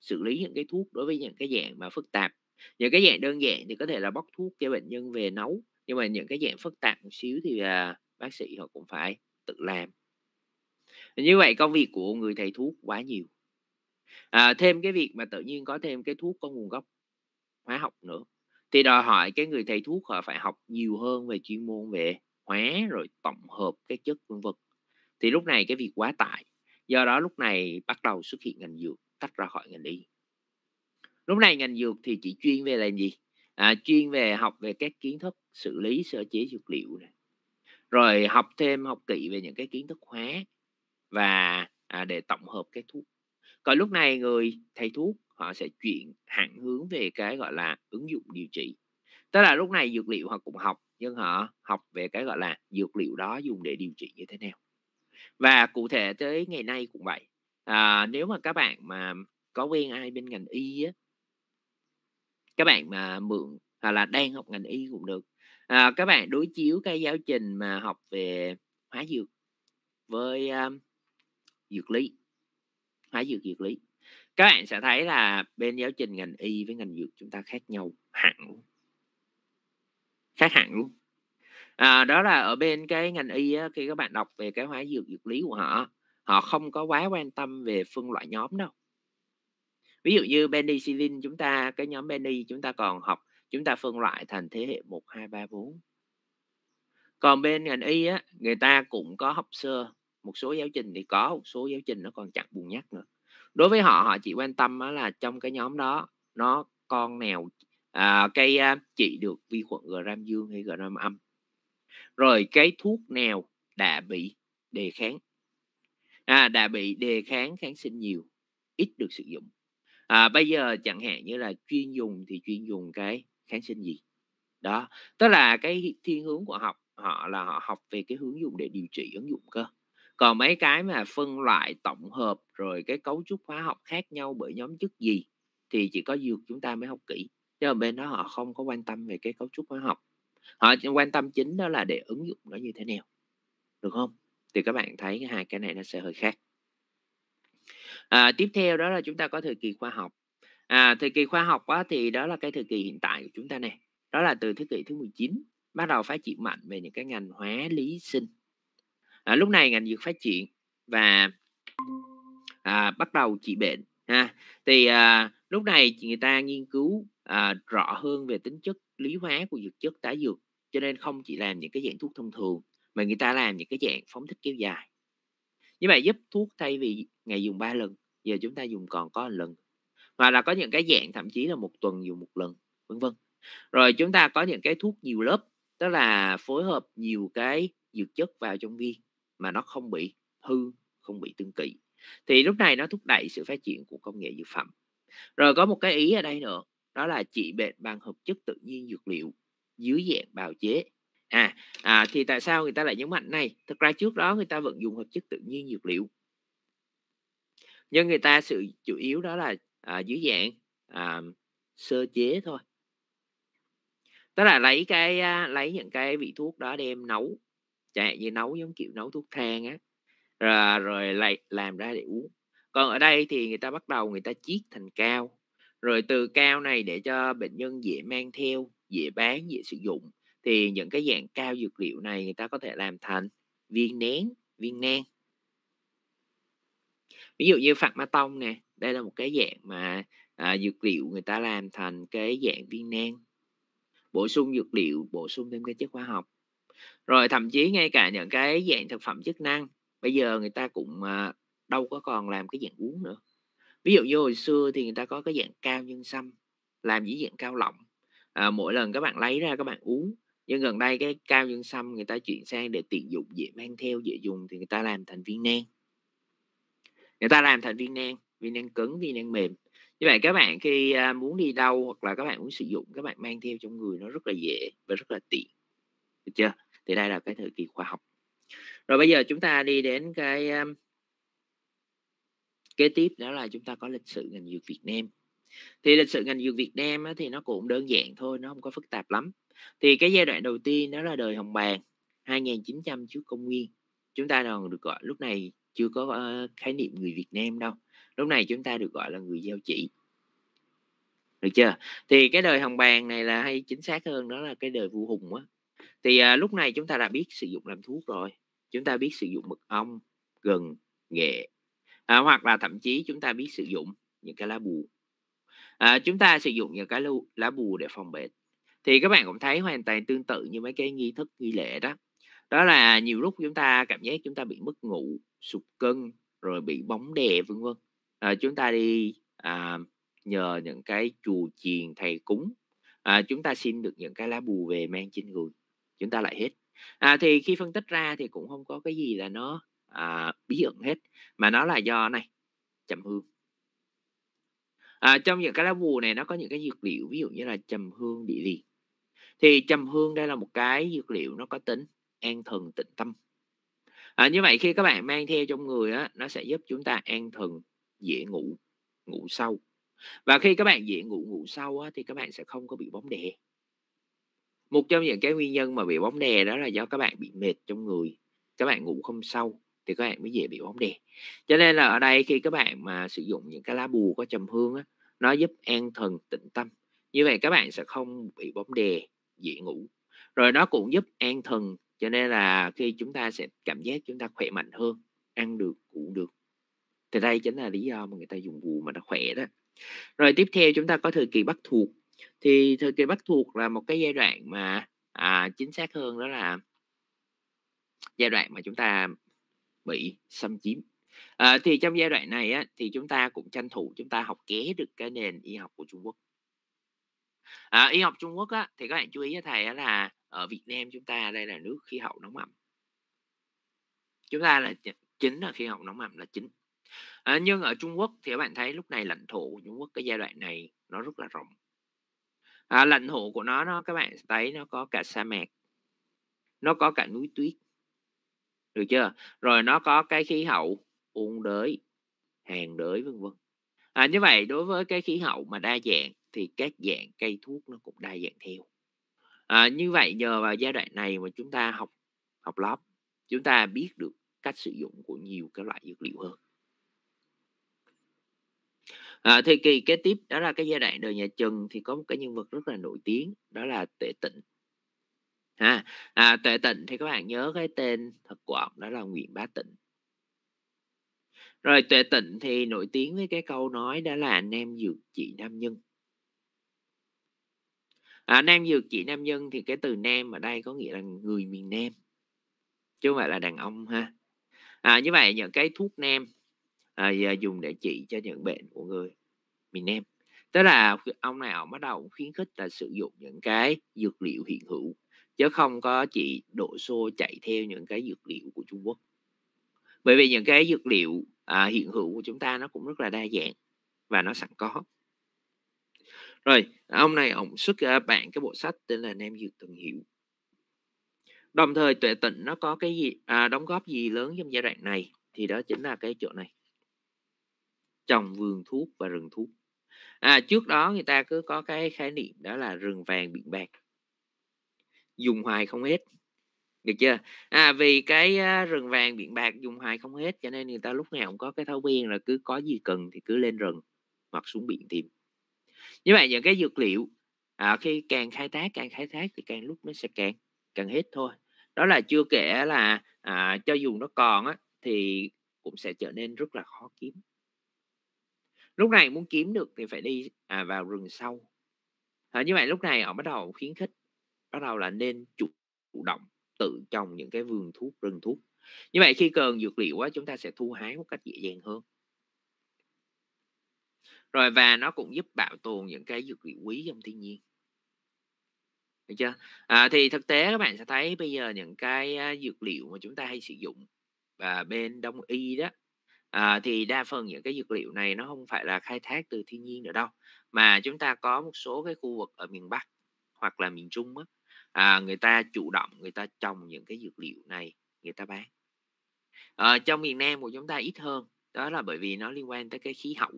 xử lý những cái thuốc đối với những cái dạng mà phức tạp những cái dạng đơn giản thì có thể là bóc thuốc cho bệnh nhân về nấu nhưng mà những cái dạng phức tạp một xíu thì à, bác sĩ họ cũng phải tự làm như vậy công việc của người thầy thuốc quá nhiều à, thêm cái việc mà tự nhiên có thêm cái thuốc có nguồn gốc hóa học nữa thì đòi hỏi cái người thầy thuốc họ phải học nhiều hơn về chuyên môn về hóa rồi tổng hợp cái chất vân vật. thì lúc này cái việc quá tải do đó lúc này bắt đầu xuất hiện ngành dược tách ra khỏi ngành y lúc này ngành dược thì chỉ chuyên về là gì à, chuyên về học về các kiến thức xử lý sơ chế dược liệu này rồi học thêm học kỹ về những cái kiến thức hóa và à, để tổng hợp cái thuốc còn lúc này người thầy thuốc họ sẽ chuyển hẳn hướng về cái gọi là ứng dụng điều trị tức là lúc này dược liệu họ cũng học nhưng họ học về cái gọi là dược liệu đó dùng để điều trị như thế nào và cụ thể tới ngày nay cũng vậy à, nếu mà các bạn mà có quen ai bên ngành y á các bạn mà mượn hoặc là đang học ngành y cũng được à, các bạn đối chiếu cái giáo trình mà học về hóa dược với um, dược lý hóa dược dược lý các bạn sẽ thấy là bên giáo trình ngành y với ngành dược chúng ta khác nhau hẳn khác hẳn luôn à, đó là ở bên cái ngành y á, khi các bạn đọc về cái hóa dược dược lý của họ họ không có quá quan tâm về phân loại nhóm đâu ví dụ như penicillin chúng ta cái nhóm penny chúng ta còn học chúng ta phân loại thành thế hệ 1, 2, 3, 4 còn bên ngành y á, người ta cũng có học sơ một số giáo trình thì có một số giáo trình nó còn chặt buồn nhắc nữa đối với họ họ chỉ quan tâm là trong cái nhóm đó nó con nào à, cây trị được vi khuẩn gram dương hay gram âm rồi cái thuốc nào đã bị đề kháng à, đã bị đề kháng kháng sinh nhiều ít được sử dụng à, bây giờ chẳng hạn như là chuyên dùng thì chuyên dùng cái kháng sinh gì đó tức là cái thiên hướng của học họ là họ học về cái hướng dùng để điều trị ứng dụng cơ còn mấy cái mà phân loại tổng hợp rồi cái cấu trúc hóa học khác nhau bởi nhóm chất gì thì chỉ có dược chúng ta mới học kỹ chứ bên đó họ không có quan tâm về cái cấu trúc hóa học họ chỉ quan tâm chính đó là để ứng dụng nó như thế nào được không thì các bạn thấy hai cái này nó sẽ hơi khác à, tiếp theo đó là chúng ta có thời kỳ khoa học à, thời kỳ khoa học á, thì đó là cái thời kỳ hiện tại của chúng ta này đó là từ thế kỷ thứ 19 bắt đầu phát triển mạnh về những cái ngành hóa lý sinh à, lúc này ngành dược phát triển và à, bắt đầu trị bệnh ha thì à, lúc này người ta nghiên cứu à, rõ hơn về tính chất lý hóa của dược chất tái dược cho nên không chỉ làm những cái dạng thuốc thông thường mà người ta làm những cái dạng phóng thích kéo dài như vậy giúp thuốc thay vì ngày dùng 3 lần giờ chúng ta dùng còn có một lần và là có những cái dạng thậm chí là một tuần dùng một lần vân vân rồi chúng ta có những cái thuốc nhiều lớp tức là phối hợp nhiều cái dược chất vào trong viên mà nó không bị hư không bị tương kỵ thì lúc này nó thúc đẩy sự phát triển của công nghệ dược phẩm rồi có một cái ý ở đây nữa đó là trị bệnh bằng hợp chất tự nhiên dược liệu dưới dạng bào chế à, à thì tại sao người ta lại nhấn mạnh này thực ra trước đó người ta vẫn dùng hợp chất tự nhiên dược liệu nhưng người ta sự chủ yếu đó là à, dưới dạng à, sơ chế thôi tức là lấy cái à, lấy những cái vị thuốc đó đem nấu chẳng hạn như nấu giống kiểu nấu thuốc thang á rồi, rồi lại làm ra để uống còn ở đây thì người ta bắt đầu người ta chiết thành cao rồi từ cao này để cho bệnh nhân dễ mang theo dễ bán dễ sử dụng thì những cái dạng cao dược liệu này người ta có thể làm thành viên nén viên nang ví dụ như phạt ma tông nè đây là một cái dạng mà à, dược liệu người ta làm thành cái dạng viên nang bổ sung dược liệu bổ sung thêm cái chất hóa học rồi thậm chí ngay cả những cái dạng thực phẩm chức năng bây giờ người ta cũng ờ, đâu có còn làm cái dạng uống nữa ví dụ như hồi xưa thì người ta có cái dạng cao nhân sâm làm dưới dạng cao lỏng à, mỗi lần các bạn lấy ra các bạn uống nhưng gần đây cái cao nhân sâm người ta chuyển sang để tiện dụng dễ mang theo dễ dùng thì người ta làm thành viên nang người ta làm thành viên nang viên nang cứng viên nang mềm như vậy các bạn khi à, muốn đi đâu hoặc là các bạn muốn sử dụng các bạn mang theo trong người nó rất là dễ và rất là tiện được chưa thì đây là cái thời kỳ khoa học rồi bây giờ chúng ta đi đến cái um, kế tiếp đó là chúng ta có lịch sử ngành dược Việt Nam thì lịch sử ngành dược Việt Nam á, thì nó cũng đơn giản thôi nó không có phức tạp lắm thì cái giai đoạn đầu tiên đó là đời Hồng Bàng 2900 trước công nguyên chúng ta còn được gọi lúc này chưa có uh, khái niệm người Việt Nam đâu lúc này chúng ta được gọi là người giao chỉ được chưa thì cái đời Hồng Bàng này là hay chính xác hơn đó là cái đời vua Hùng á thì à, lúc này chúng ta đã biết sử dụng làm thuốc rồi chúng ta biết sử dụng mật ong gừng nghệ à, hoặc là thậm chí chúng ta biết sử dụng những cái lá bù à, chúng ta sử dụng những cái lá bù để phòng bệnh thì các bạn cũng thấy hoàn toàn tương tự như mấy cái nghi thức nghi lễ đó đó là nhiều lúc chúng ta cảm giác chúng ta bị mất ngủ sụt cân rồi bị bóng đè vân vân à, chúng ta đi à, nhờ những cái chùa chiền thầy cúng à, chúng ta xin được những cái lá bù về mang trên người chúng ta lại hết à, thì khi phân tích ra thì cũng không có cái gì là nó à, bí ẩn hết mà nó là do này trầm hương à, trong những cái lá bùa này nó có những cái dược liệu ví dụ như là trầm hương địa liền thì trầm hương đây là một cái dược liệu nó có tính an thần tịnh tâm à, như vậy khi các bạn mang theo trong người á, nó sẽ giúp chúng ta an thần dễ ngủ ngủ sâu và khi các bạn dễ ngủ ngủ sâu á, thì các bạn sẽ không có bị bóng đè một trong những cái nguyên nhân mà bị bóng đè đó là do các bạn bị mệt trong người các bạn ngủ không sâu thì các bạn mới dễ bị bóng đè cho nên là ở đây khi các bạn mà sử dụng những cái lá bùa có trầm hương á, nó giúp an thần tịnh tâm như vậy các bạn sẽ không bị bóng đè dễ ngủ rồi nó cũng giúp an thần cho nên là khi chúng ta sẽ cảm giác chúng ta khỏe mạnh hơn ăn được ngủ được thì đây chính là lý do mà người ta dùng bùa mà nó khỏe đó rồi tiếp theo chúng ta có thời kỳ bắt thuộc thì thời kỳ bắt thuộc là một cái giai đoạn mà à, chính xác hơn đó là giai đoạn mà chúng ta bị xâm chiếm à, thì trong giai đoạn này á, thì chúng ta cũng tranh thủ chúng ta học ké được cái nền y học của Trung Quốc à, y học Trung Quốc á, thì các bạn chú ý với thầy á, là ở Việt Nam chúng ta đây là nước khí hậu nóng ẩm chúng ta là chính là khí hậu nóng ẩm là chính à, nhưng ở Trung Quốc thì các bạn thấy lúc này lãnh thổ của Trung Quốc cái giai đoạn này nó rất là rộng à, lãnh thổ của nó nó các bạn thấy nó có cả sa mạc nó có cả núi tuyết được chưa rồi nó có cái khí hậu ôn đới hàng đới vân vân à, như vậy đối với cái khí hậu mà đa dạng thì các dạng cây thuốc nó cũng đa dạng theo à, như vậy nhờ vào giai đoạn này mà chúng ta học học lớp chúng ta biết được cách sử dụng của nhiều các loại dược liệu hơn à, thời kỳ kế tiếp đó là cái giai đoạn đời nhà Trần thì có một cái nhân vật rất là nổi tiếng đó là Tệ Tịnh ha à, Tệ Tịnh thì các bạn nhớ cái tên thật của ông đó là Nguyễn Bá Tịnh rồi Tệ Tịnh thì nổi tiếng với cái câu nói đó là nam dược chị nam nhân à, nam dược chị nam nhân thì cái từ nam ở đây có nghĩa là người miền nam chứ không phải là đàn ông ha à, như vậy những cái thuốc nam à, dùng để trị cho những bệnh của người mình em. tức là ông nào bắt đầu khuyến khích là sử dụng những cái dược liệu hiện hữu chứ không có chỉ đổ xô chạy theo những cái dược liệu của Trung Quốc bởi vì những cái dược liệu à, hiện hữu của chúng ta nó cũng rất là đa dạng và nó sẵn có rồi ông này ông xuất ra à, bạn cái bộ sách tên là Nam Dược Thần hiệu. đồng thời tuệ tịnh nó có cái gì à, đóng góp gì lớn trong giai đoạn này thì đó chính là cái chỗ này trồng vườn thuốc và rừng thuốc à, trước đó người ta cứ có cái khái niệm đó là rừng vàng biển bạc dùng hoài không hết được chưa à vì cái rừng vàng biển bạc dùng hoài không hết cho nên người ta lúc nào cũng có cái thói quen là cứ có gì cần thì cứ lên rừng hoặc xuống biển tìm như vậy những cái dược liệu à, khi càng khai thác càng khai thác thì càng lúc nó sẽ càng càng hết thôi đó là chưa kể là à, cho dù nó còn á, thì cũng sẽ trở nên rất là khó kiếm lúc này muốn kiếm được thì phải đi à, vào rừng sâu à, như vậy lúc này họ bắt đầu khuyến khích bắt đầu là nên chủ động tự trồng những cái vườn thuốc rừng thuốc như vậy khi cần dược liệu á, chúng ta sẽ thu hái một cách dễ dàng hơn rồi và nó cũng giúp bảo tồn những cái dược liệu quý trong thiên nhiên được chưa à, thì thực tế các bạn sẽ thấy bây giờ những cái dược liệu mà chúng ta hay sử dụng và bên đông y đó à, thì đa phần những cái dược liệu này nó không phải là khai thác từ thiên nhiên nữa đâu mà chúng ta có một số cái khu vực ở miền Bắc hoặc là miền Trung á, à, người ta chủ động người ta trồng những cái dược liệu này người ta bán à, trong miền Nam của chúng ta ít hơn đó là bởi vì nó liên quan tới cái khí hậu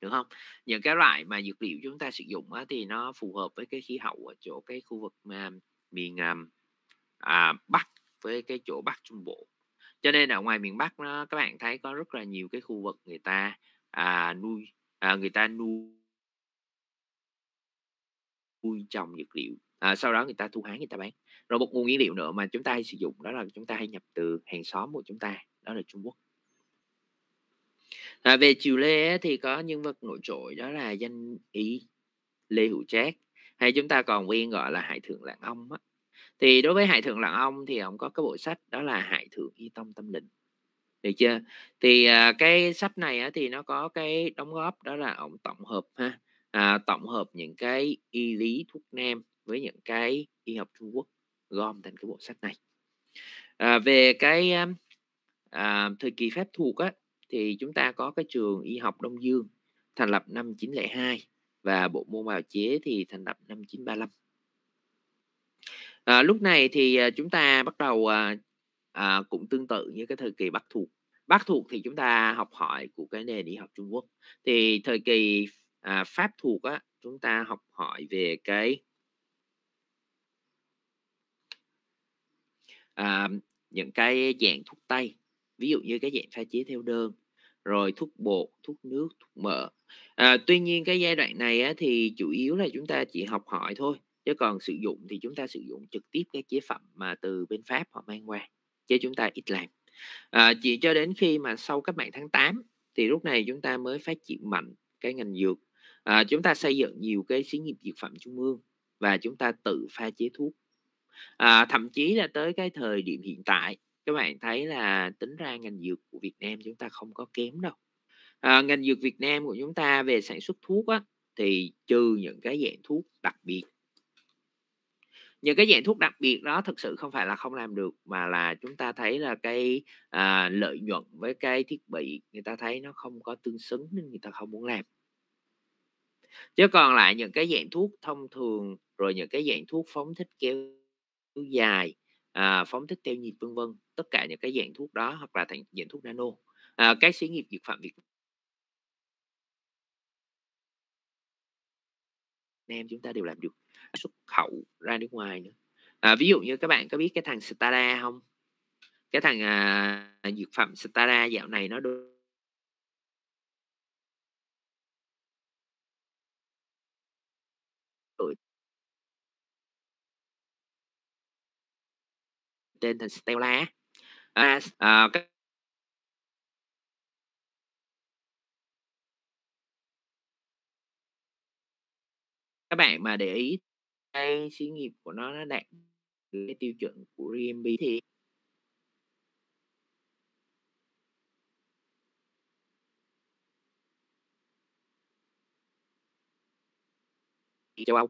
được không những cái loại mà dược liệu chúng ta sử dụng á, thì nó phù hợp với cái khí hậu ở chỗ cái khu vực mà miền à, à Bắc với cái chỗ Bắc Trung Bộ cho nên ở ngoài miền Bắc nó các bạn thấy có rất là nhiều cái khu vực người ta à, nuôi à, người ta nuôi nuôi trồng dược liệu à, sau đó người ta thu hái người ta bán rồi một nguồn nguyên liệu nữa mà chúng ta hay sử dụng đó là chúng ta hay nhập từ hàng xóm của chúng ta đó là Trung Quốc à, về triều Lê thì có nhân vật nổi trội đó là danh ý Lê Hữu Trác hay chúng ta còn quen gọi là Hải Thượng Lạng Ông á thì đối với hải thượng lặng ông thì ông có cái bộ sách đó là hải thượng y tâm tâm linh được chưa thì à, cái sách này á, thì nó có cái đóng góp đó là ông tổng hợp ha à, tổng hợp những cái y lý thuốc nam với những cái y học trung quốc gom thành cái bộ sách này à, về cái à, à thời kỳ pháp thuộc á, thì chúng ta có cái trường y học đông dương thành lập năm 902 và bộ môn bào chế thì thành lập năm 935 à, lúc này thì à, chúng ta bắt đầu à, à, cũng tương tự như cái thời kỳ bắc thuộc bắc thuộc thì chúng ta học hỏi của cái nền y học trung quốc thì thời kỳ à, pháp thuộc á chúng ta học hỏi về cái à, những cái dạng thuốc tây ví dụ như cái dạng pha chế theo đơn rồi thuốc bột thuốc nước thuốc mỡ à, tuy nhiên cái giai đoạn này á, thì chủ yếu là chúng ta chỉ học hỏi thôi chứ còn sử dụng thì chúng ta sử dụng trực tiếp các chế phẩm mà từ bên Pháp họ mang qua chứ chúng ta ít làm à, chỉ cho đến khi mà sau cách mạng tháng 8 thì lúc này chúng ta mới phát triển mạnh cái ngành dược à, chúng ta xây dựng nhiều cái xí nghiệp dược phẩm trung ương và chúng ta tự pha chế thuốc à, thậm chí là tới cái thời điểm hiện tại các bạn thấy là tính ra ngành dược của Việt Nam chúng ta không có kém đâu à, ngành dược Việt Nam của chúng ta về sản xuất thuốc á, thì trừ những cái dạng thuốc đặc biệt những cái dạng thuốc đặc biệt đó thực sự không phải là không làm được mà là chúng ta thấy là cái à, lợi nhuận với cái thiết bị người ta thấy nó không có tương xứng nên người ta không muốn làm chứ còn lại những cái dạng thuốc thông thường rồi những cái dạng thuốc phóng thích kéo dài à, phóng thích theo nhiệt vân vân tất cả những cái dạng thuốc đó hoặc là thành dạng thuốc nano à, các xí nghiệp dược phẩm việt nam chúng ta đều làm được xuất khẩu ra nước ngoài nữa à, ví dụ như các bạn có biết cái thằng Stada không cái thằng à, dược phẩm Stada dạo này nó đôi tên thành Stella à, à, các các bạn mà để ý cái xí nghiệp của nó nó đạt cái tiêu chuẩn của GMP thì châu Âu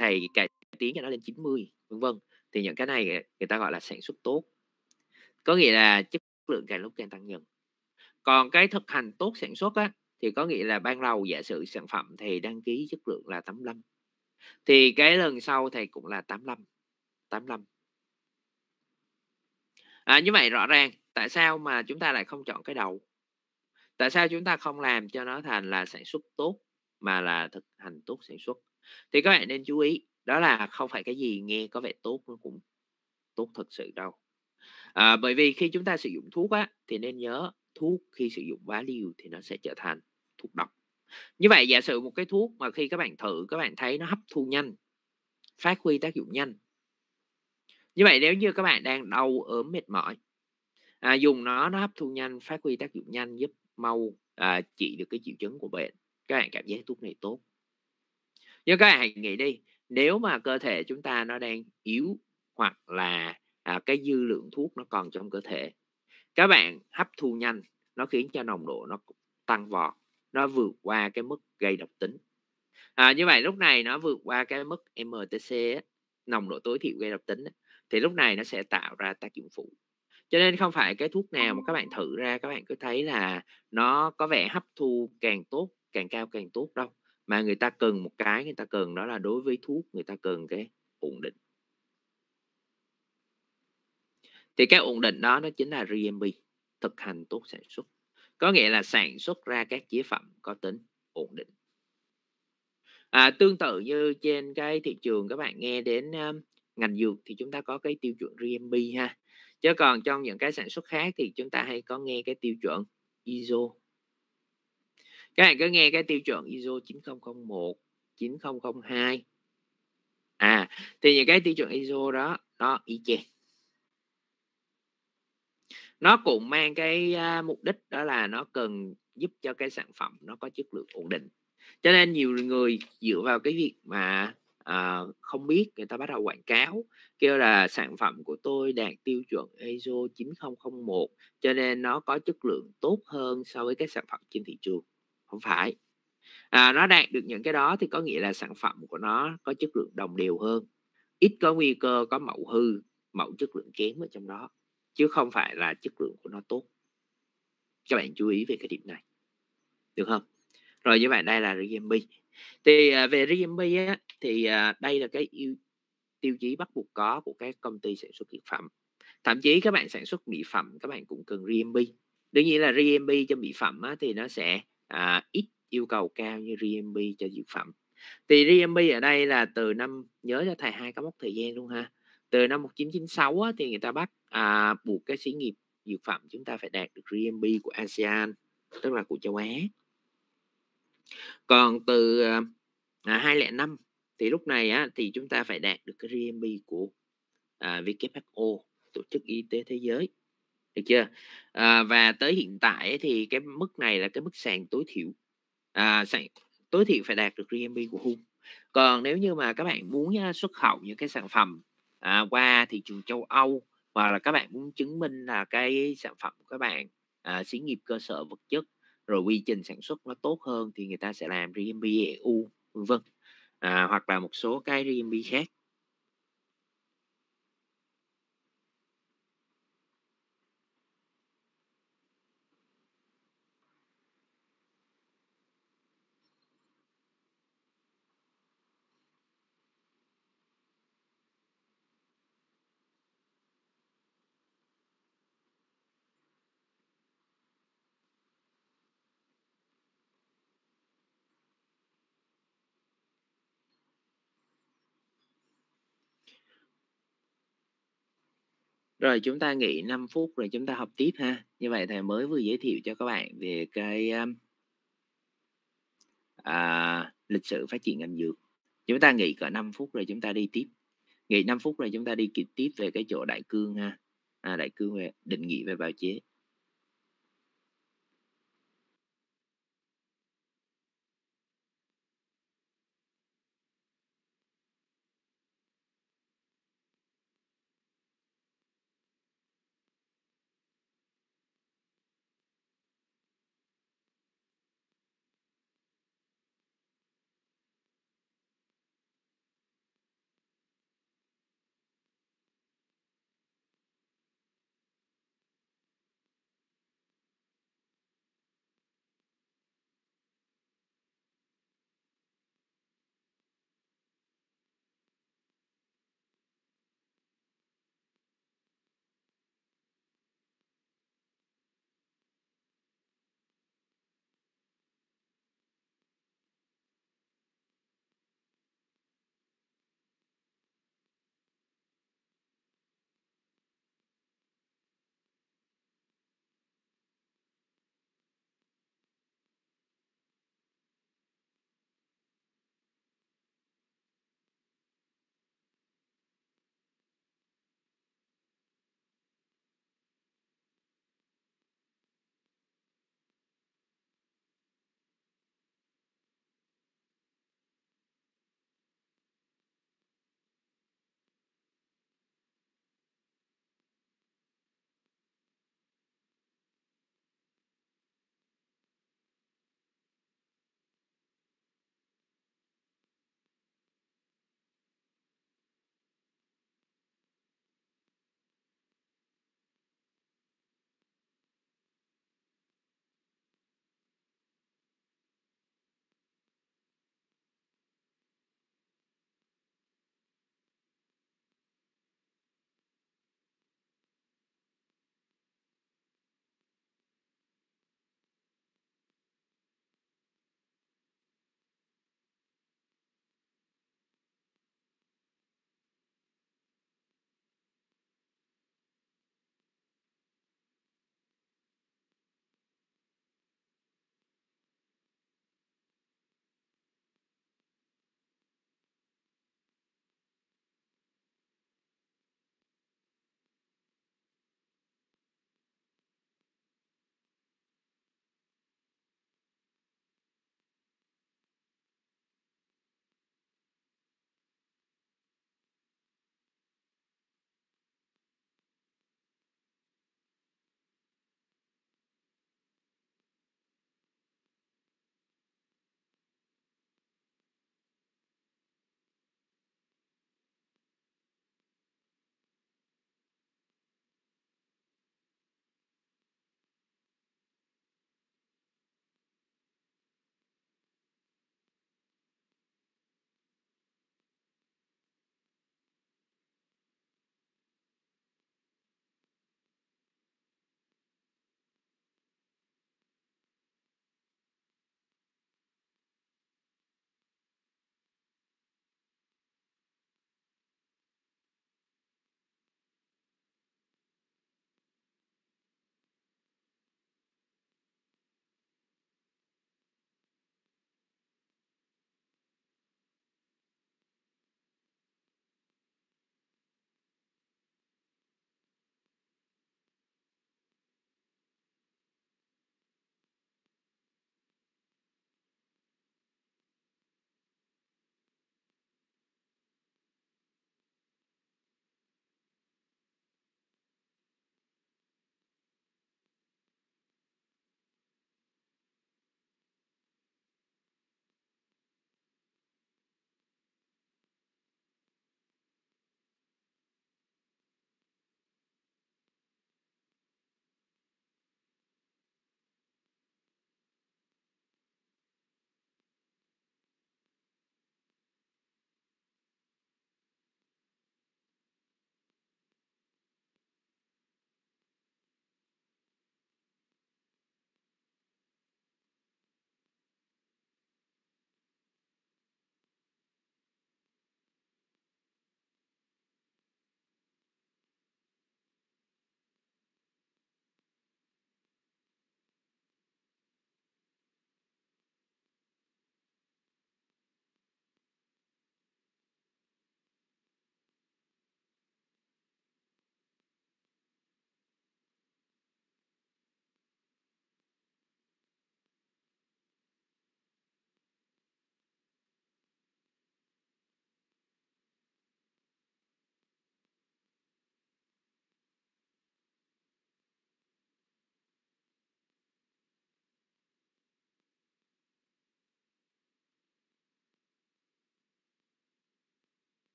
thầy cải tiến cho nó lên 90 vân vân thì những cái này ờ, người ta gọi là sản xuất tốt có nghĩa là chất lượng càng lúc càng tăng dần còn cái thực hành tốt sản xuất á, thì có nghĩa là ban đầu giả sử sản phẩm thì đăng ký chất lượng là 85 thì cái lần sau thầy cũng là 85 85 à, như vậy rõ ràng tại sao mà chúng ta lại không chọn cái đầu tại sao chúng ta không làm cho nó thành là sản xuất tốt mà là thực hành tốt sản xuất thì các bạn nên chú ý đó là không phải cái gì nghe có vẻ tốt nó cũng tốt thật sự đâu à, bởi vì khi chúng ta sử dụng thuốc á thì nên nhớ thuốc khi sử dụng quá liều thì nó sẽ trở thành thuốc độc như vậy giả sử một cái thuốc mà khi các bạn thử các bạn thấy nó hấp thu nhanh phát huy tác dụng nhanh như vậy nếu như các bạn đang đau ốm mệt mỏi à, dùng nó nó hấp thu nhanh phát huy tác dụng nhanh giúp mau à, trị được cái triệu chứng của bệnh các bạn cảm giác thuốc này tốt nhưng các bạn nghĩ đi nếu mà cơ thể chúng ta nó đang yếu hoặc là à, cái dư lượng thuốc nó còn trong cơ thể các bạn hấp thu nhanh nó khiến cho nồng độ nó tăng vọt nó vượt qua cái mức gây độc tính à, như vậy lúc này nó vượt qua cái mức MTC nồng độ tối thiểu gây độc tính thì lúc này nó sẽ tạo ra tác dụng phụ cho nên không phải cái thuốc nào mà các bạn thử ra các bạn cứ thấy là nó có vẻ hấp thu càng tốt càng cao càng tốt đâu mà người ta cần một cái người ta cần đó là đối với thuốc người ta cần cái ổn định thì cái ổn định đó nó chính là GMP thực hành tốt sản xuất có nghĩa là sản xuất ra các chế phẩm có tính ổn định à, tương tự như trên cái thị trường các bạn nghe đến um, ngành dược thì chúng ta có cái tiêu chuẩn GMP ha chứ còn trong những cái sản xuất khác thì chúng ta hay có nghe cái tiêu chuẩn ISO các bạn cứ nghe cái tiêu chuẩn ISO 9001 9002 à thì những cái tiêu chuẩn ISO đó nó y chang nó cũng mang cái à, mục đích đó là nó cần giúp cho cái sản phẩm nó có chất lượng ổn định cho nên nhiều người dựa vào cái việc mà à, không biết người ta bắt đầu quảng cáo kêu là sản phẩm của tôi đạt tiêu chuẩn ISO 9001 cho nên nó có chất lượng tốt hơn so với các sản phẩm trên thị trường không phải à, nó đạt được những cái đó thì có nghĩa là sản phẩm của nó có chất lượng đồng đều hơn ít có nguy cơ có mẫu hư mẫu chất lượng kém ở trong đó chứ không phải là chất lượng của nó tốt các bạn chú ý về cái điểm này được không rồi như vậy đây là Rigemi thì à, về Rigemi á thì à, đây là cái yêu, tiêu chí bắt buộc có của các công ty sản xuất thực phẩm thậm chí các bạn sản xuất mỹ phẩm các bạn cũng cần Rigemi đương nhiên là Rigemi cho mỹ phẩm á, thì nó sẽ à, ít yêu cầu cao như RMB cho dược phẩm thì RMB ở đây là từ năm nhớ cho thầy hai cái mốc thời gian luôn ha từ năm 1996 á, thì người ta bắt à, buộc cái xí nghiệp dược phẩm chúng ta phải đạt được RMB của ASEAN tức là của châu Á còn từ à, 2005 à, thì lúc này á, thì chúng ta phải đạt được cái RMB của à, WHO tổ chức y tế thế giới được chưa à, và tới hiện tại thì cái mức này là cái mức sàn tối thiểu à, sàn tối thiểu phải đạt được GMP của Hung còn nếu như mà các bạn muốn xuất khẩu những cái sản phẩm à, qua thị trường châu Âu hoặc là các bạn muốn chứng minh là cái sản phẩm của các bạn à, xí nghiệp cơ sở vật chất rồi quy trình sản xuất nó tốt hơn thì người ta sẽ làm GMP EU vân vân à, hoặc là một số cái GMP khác Rồi chúng ta nghỉ 5 phút rồi chúng ta học tiếp ha. Như vậy thầy mới vừa giới thiệu cho các bạn về cái à, lịch sử phát triển ngành dược. Chúng ta nghỉ cỡ 5 phút rồi chúng ta đi tiếp. Nghỉ 5 phút rồi chúng ta đi kịp tiếp về cái chỗ đại cương ha. À, đại cương về định nghĩa về bào chế.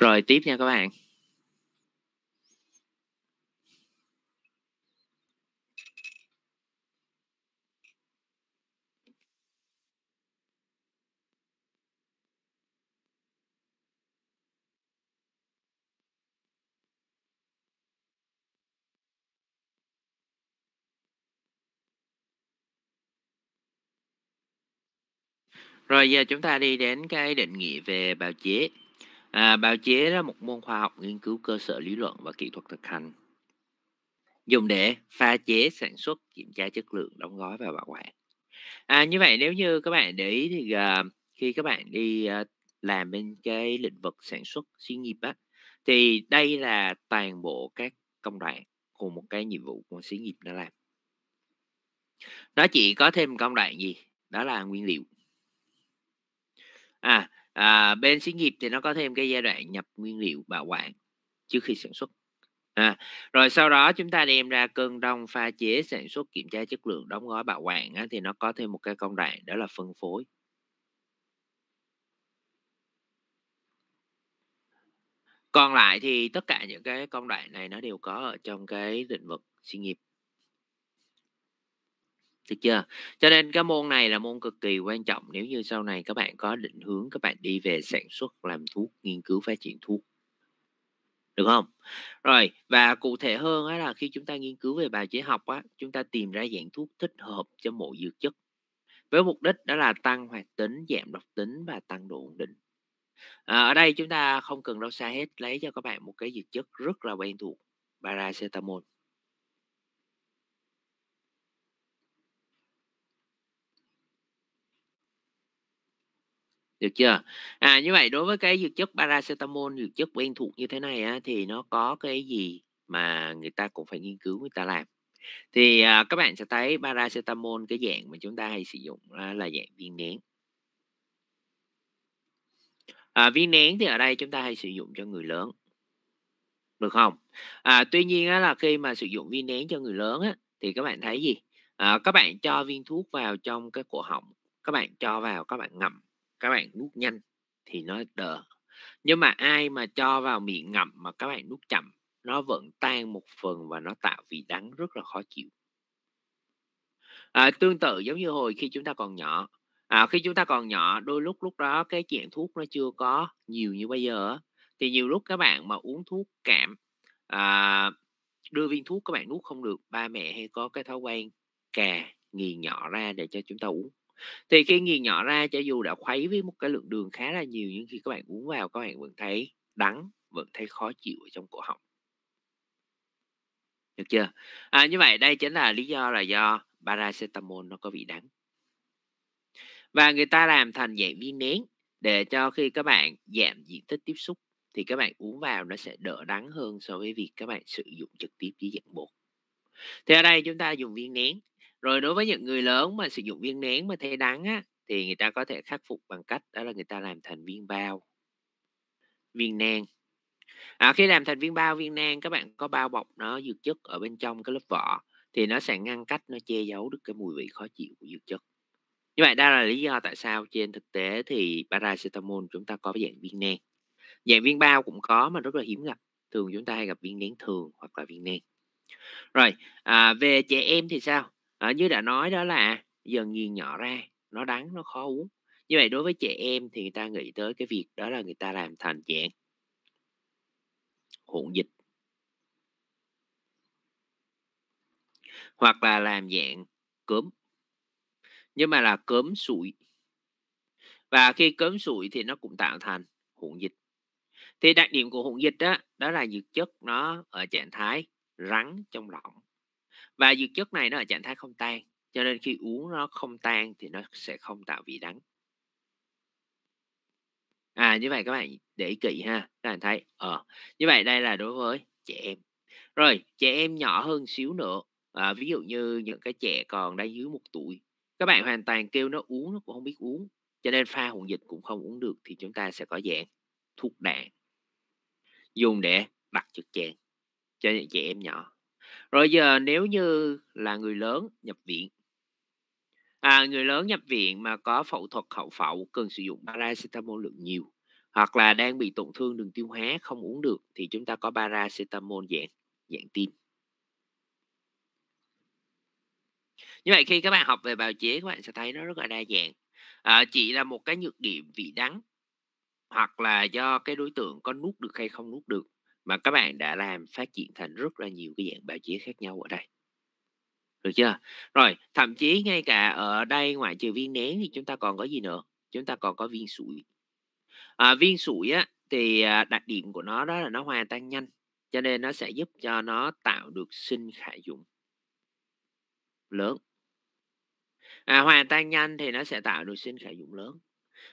rồi tiếp nha các bạn Rồi giờ chúng ta đi đến cái định nghĩa về bào chế. À, bào chế là một môn khoa học nghiên cứu cơ sở lý luận và kỹ thuật thực hành dùng để pha chế sản xuất kiểm tra chất lượng đóng gói và bảo quản à, như vậy nếu như các bạn để ý thì uh, khi các bạn đi uh, làm bên cái lĩnh vực sản xuất xí nghiệp á thì đây là toàn bộ các công đoạn của một cái nhiệm vụ của xí nghiệp nó làm nó chỉ có thêm công đoạn gì đó là nguyên liệu à à, bên xí nghiệp thì nó có thêm cái giai đoạn nhập nguyên liệu bảo quản trước khi sản xuất à, rồi sau đó chúng ta đem ra cơn đông pha chế sản xuất kiểm tra chất lượng đóng gói bảo quản á, thì nó có thêm một cái công đoạn đó là phân phối còn lại thì tất cả những cái công đoạn này nó đều có ở trong cái lĩnh vực xí nghiệp được chưa cho nên cái môn này là môn cực kỳ quan trọng nếu như sau này các bạn có định hướng các bạn đi về sản xuất làm thuốc nghiên cứu phát triển thuốc được không rồi và cụ thể hơn á, là khi chúng ta nghiên cứu về bào chế học á, chúng ta tìm ra dạng thuốc thích hợp cho mỗi dược chất với mục đích đó là tăng hoạt tính giảm độc tính và tăng độ ổn định à, ở đây chúng ta không cần đâu xa hết lấy cho các bạn một cái dược chất rất là quen thuộc paracetamol được chưa à như vậy đối với cái dược chất paracetamol dược chất quen thuộc như thế này á, thì nó có cái gì mà người ta cũng phải nghiên cứu người ta làm thì à, các bạn sẽ thấy paracetamol cái dạng mà chúng ta hay sử dụng à, là dạng viên nén à, viên nén thì ở đây chúng ta hay sử dụng cho người lớn được không à, tuy nhiên á, là khi mà sử dụng viên nén cho người lớn á, thì các bạn thấy gì à, các bạn cho viên thuốc vào trong cái cổ họng các bạn cho vào các bạn ngậm các bạn nuốt nhanh thì nó đỡ nhưng mà ai mà cho vào miệng ngậm mà các bạn nuốt chậm nó vẫn tan một phần và nó tạo vị đắng rất là khó chịu à, tương tự giống như hồi khi chúng ta còn nhỏ à, khi chúng ta còn nhỏ đôi lúc lúc đó cái chuyện thuốc nó chưa có nhiều như bây giờ thì nhiều lúc các bạn mà uống thuốc cảm à, đưa viên thuốc các bạn nuốt không được ba mẹ hay có cái thói quen kè nghiền nhỏ ra để cho chúng ta uống thì khi nghiền nhỏ ra cho dù đã khuấy với một cái lượng đường khá là nhiều nhưng khi các bạn uống vào các bạn vẫn thấy đắng vẫn thấy khó chịu ở trong cổ họng được chưa à, như vậy đây chính là lý do là do paracetamol nó có vị đắng và người ta làm thành dạng viên nén để cho khi các bạn giảm diện tích tiếp xúc thì các bạn uống vào nó sẽ đỡ đắng hơn so với việc các bạn sử dụng trực tiếp dưới dạng bột. Thì ở đây chúng ta dùng viên nén rồi đối với những người lớn mà sử dụng viên nén mà thấy đắng á, thì người ta có thể khắc phục bằng cách đó là người ta làm thành viên bao viên nang à, khi làm thành viên bao viên nang các bạn có bao bọc nó dược chất ở bên trong cái lớp vỏ thì nó sẽ ngăn cách nó che giấu được cái mùi vị khó chịu của dược chất như vậy đó là lý do tại sao trên thực tế thì paracetamol chúng ta có dạng viên nang dạng viên bao cũng có mà rất là hiếm gặp thường chúng ta hay gặp viên nén thường hoặc là viên nang rồi à, về trẻ em thì sao à, như đã nói đó là dần nghiền nhỏ ra nó đắng nó khó uống như vậy đối với trẻ em thì người ta nghĩ tới cái việc đó là người ta làm thành dạng hỗn dịch hoặc là làm dạng cớm nhưng mà là cớm sủi và khi cớm sủi thì nó cũng tạo thành hỗn dịch thì đặc điểm của hỗn dịch đó đó là dược chất nó ở trạng thái rắn trong lỏng và dược chất này nó ở trạng thái không tan cho nên khi uống nó không tan thì nó sẽ không tạo vị đắng à như vậy các bạn để ý kỹ ha các bạn thấy ờ như vậy đây là đối với trẻ em rồi trẻ em nhỏ hơn xíu nữa à, ví dụ như những cái trẻ còn đang dưới một tuổi các bạn hoàn toàn kêu nó uống nó cũng không biết uống cho nên pha hỗn dịch cũng không uống được thì chúng ta sẽ có dạng thuốc đạn dùng để bật trực tràng cho những trẻ em nhỏ rồi giờ nếu như là người lớn nhập viện à, người lớn nhập viện mà có phẫu thuật hậu phẫu cần sử dụng paracetamol lượng nhiều hoặc là đang bị tổn thương đường tiêu hóa không uống được thì chúng ta có paracetamol dạng dạng tim như vậy khi các bạn học về bào chế các bạn sẽ thấy nó rất là đa dạng à, chỉ là một cái nhược điểm vị đắng hoặc là do cái đối tượng có nuốt được hay không nuốt được mà các bạn đã làm phát triển thành rất là nhiều cái dạng báo chí khác nhau ở đây được chưa rồi thậm chí ngay cả ở đây ngoại trừ viên nén thì chúng ta còn có gì nữa chúng ta còn có viên sủi à, viên sủi á thì à, đặc điểm của nó đó là nó hòa tan nhanh cho nên nó sẽ giúp cho nó tạo được sinh khả dụng lớn à, hòa tan nhanh thì nó sẽ tạo được sinh khả dụng lớn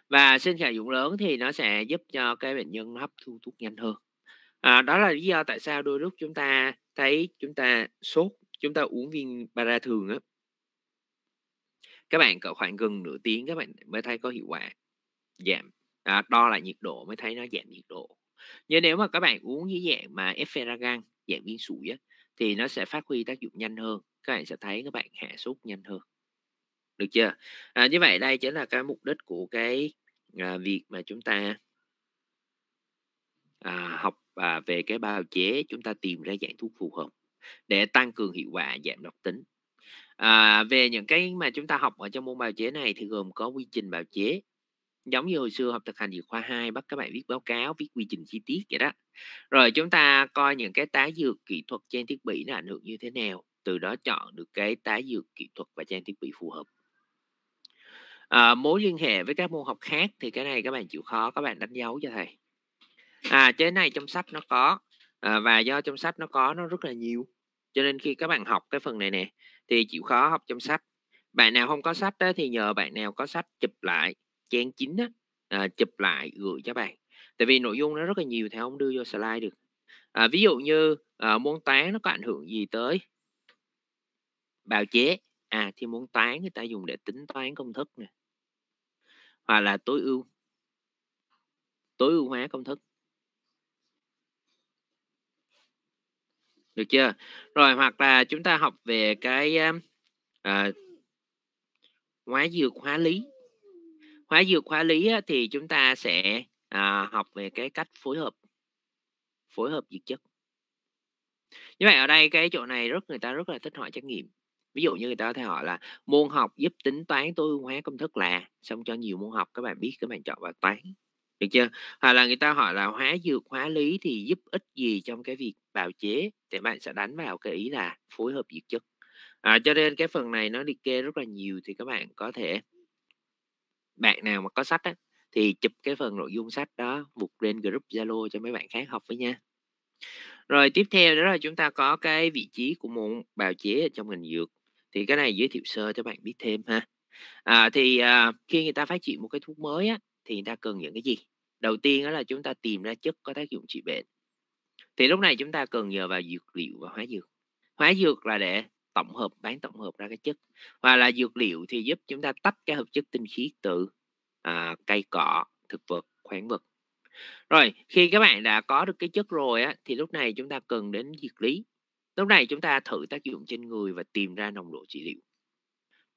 và sinh khả dụng lớn thì nó sẽ giúp cho cái bệnh nhân hấp thu thuốc nhanh hơn à, đó là lý do tại sao đôi lúc chúng ta thấy chúng ta sốt chúng ta uống viên para thường á các bạn cỡ khoảng gần nửa tiếng các bạn mới thấy có hiệu quả giảm à, đo lại nhiệt độ mới thấy nó giảm nhiệt độ nhưng nếu mà các bạn uống dưới dạng mà efferragan dạng viên sủi á, thì nó sẽ phát huy tác dụng nhanh hơn các bạn sẽ thấy các bạn hạ sốt nhanh hơn được chưa à, như vậy đây chính là cái mục đích của cái à, việc mà chúng ta à, học à, về cái bào chế chúng ta tìm ra dạng thuốc phù hợp để tăng cường hiệu quả giảm độc tính à, về những cái mà chúng ta học ở trong môn bào chế này thì gồm có quy trình bào chế giống như hồi xưa học thực hành dược khoa 2 bắt các bạn viết báo cáo viết quy trình chi tiết vậy đó rồi chúng ta coi những cái tá dược kỹ thuật trên thiết bị nó ảnh hưởng như thế nào từ đó chọn được cái tá dược kỹ thuật và trang thiết bị phù hợp à, mối liên hệ với các môn học khác thì cái này các bạn chịu khó các bạn đánh dấu cho thầy à chế này trong sách nó có à, và do trong sách nó có nó rất là nhiều cho nên khi các bạn học cái phần này nè thì chịu khó học trong sách bạn nào không có sách đó, thì nhờ bạn nào có sách chụp lại trang chính đó, à, chụp lại gửi cho bạn tại vì nội dung nó rất là nhiều thì không đưa vô slide được à, ví dụ như à, môn toán nó có ảnh hưởng gì tới bào chế à thì môn toán người ta dùng để tính toán công thức nè hoặc là tối ưu tối ưu hóa công thức được chưa rồi hoặc là chúng ta học về cái à, hóa dược hóa lý hóa dược hóa lý thì chúng ta sẽ à, học về cái cách phối hợp phối hợp dược chất như vậy ở đây cái chỗ này rất người ta rất là thích hỏi trắc nghiệm ví dụ như người ta có thể hỏi là môn học giúp tính toán tối ưu hóa công thức là xong cho nhiều môn học các bạn biết các bạn chọn vào toán được chưa hoặc là người ta hỏi là hóa dược hóa lý thì giúp ích gì trong cái việc bào chế thì bạn sẽ đánh vào cái ý là phối hợp dược chất à, cho nên cái phần này nó liệt kê rất là nhiều thì các bạn có thể bạn nào mà có sách á, thì chụp cái phần nội dung sách đó buộc lên group zalo cho mấy bạn khác học với nha rồi tiếp theo đó là chúng ta có cái vị trí của môn bào chế ở trong ngành dược thì cái này giới thiệu sơ cho bạn biết thêm ha à, thì à, khi người ta phát triển một cái thuốc mới á thì người ta cần những cái gì đầu tiên đó là chúng ta tìm ra chất có tác dụng trị bệnh thì lúc này chúng ta cần nhờ vào dược liệu và hóa dược hóa dược là để tổng hợp bán tổng hợp ra cái chất và là dược liệu thì giúp chúng ta tách cái hợp chất tinh khí từ à, cây cỏ thực vật khoáng vật rồi khi các bạn đã có được cái chất rồi á, thì lúc này chúng ta cần đến dược lý lúc này chúng ta thử tác dụng trên người và tìm ra nồng độ trị liệu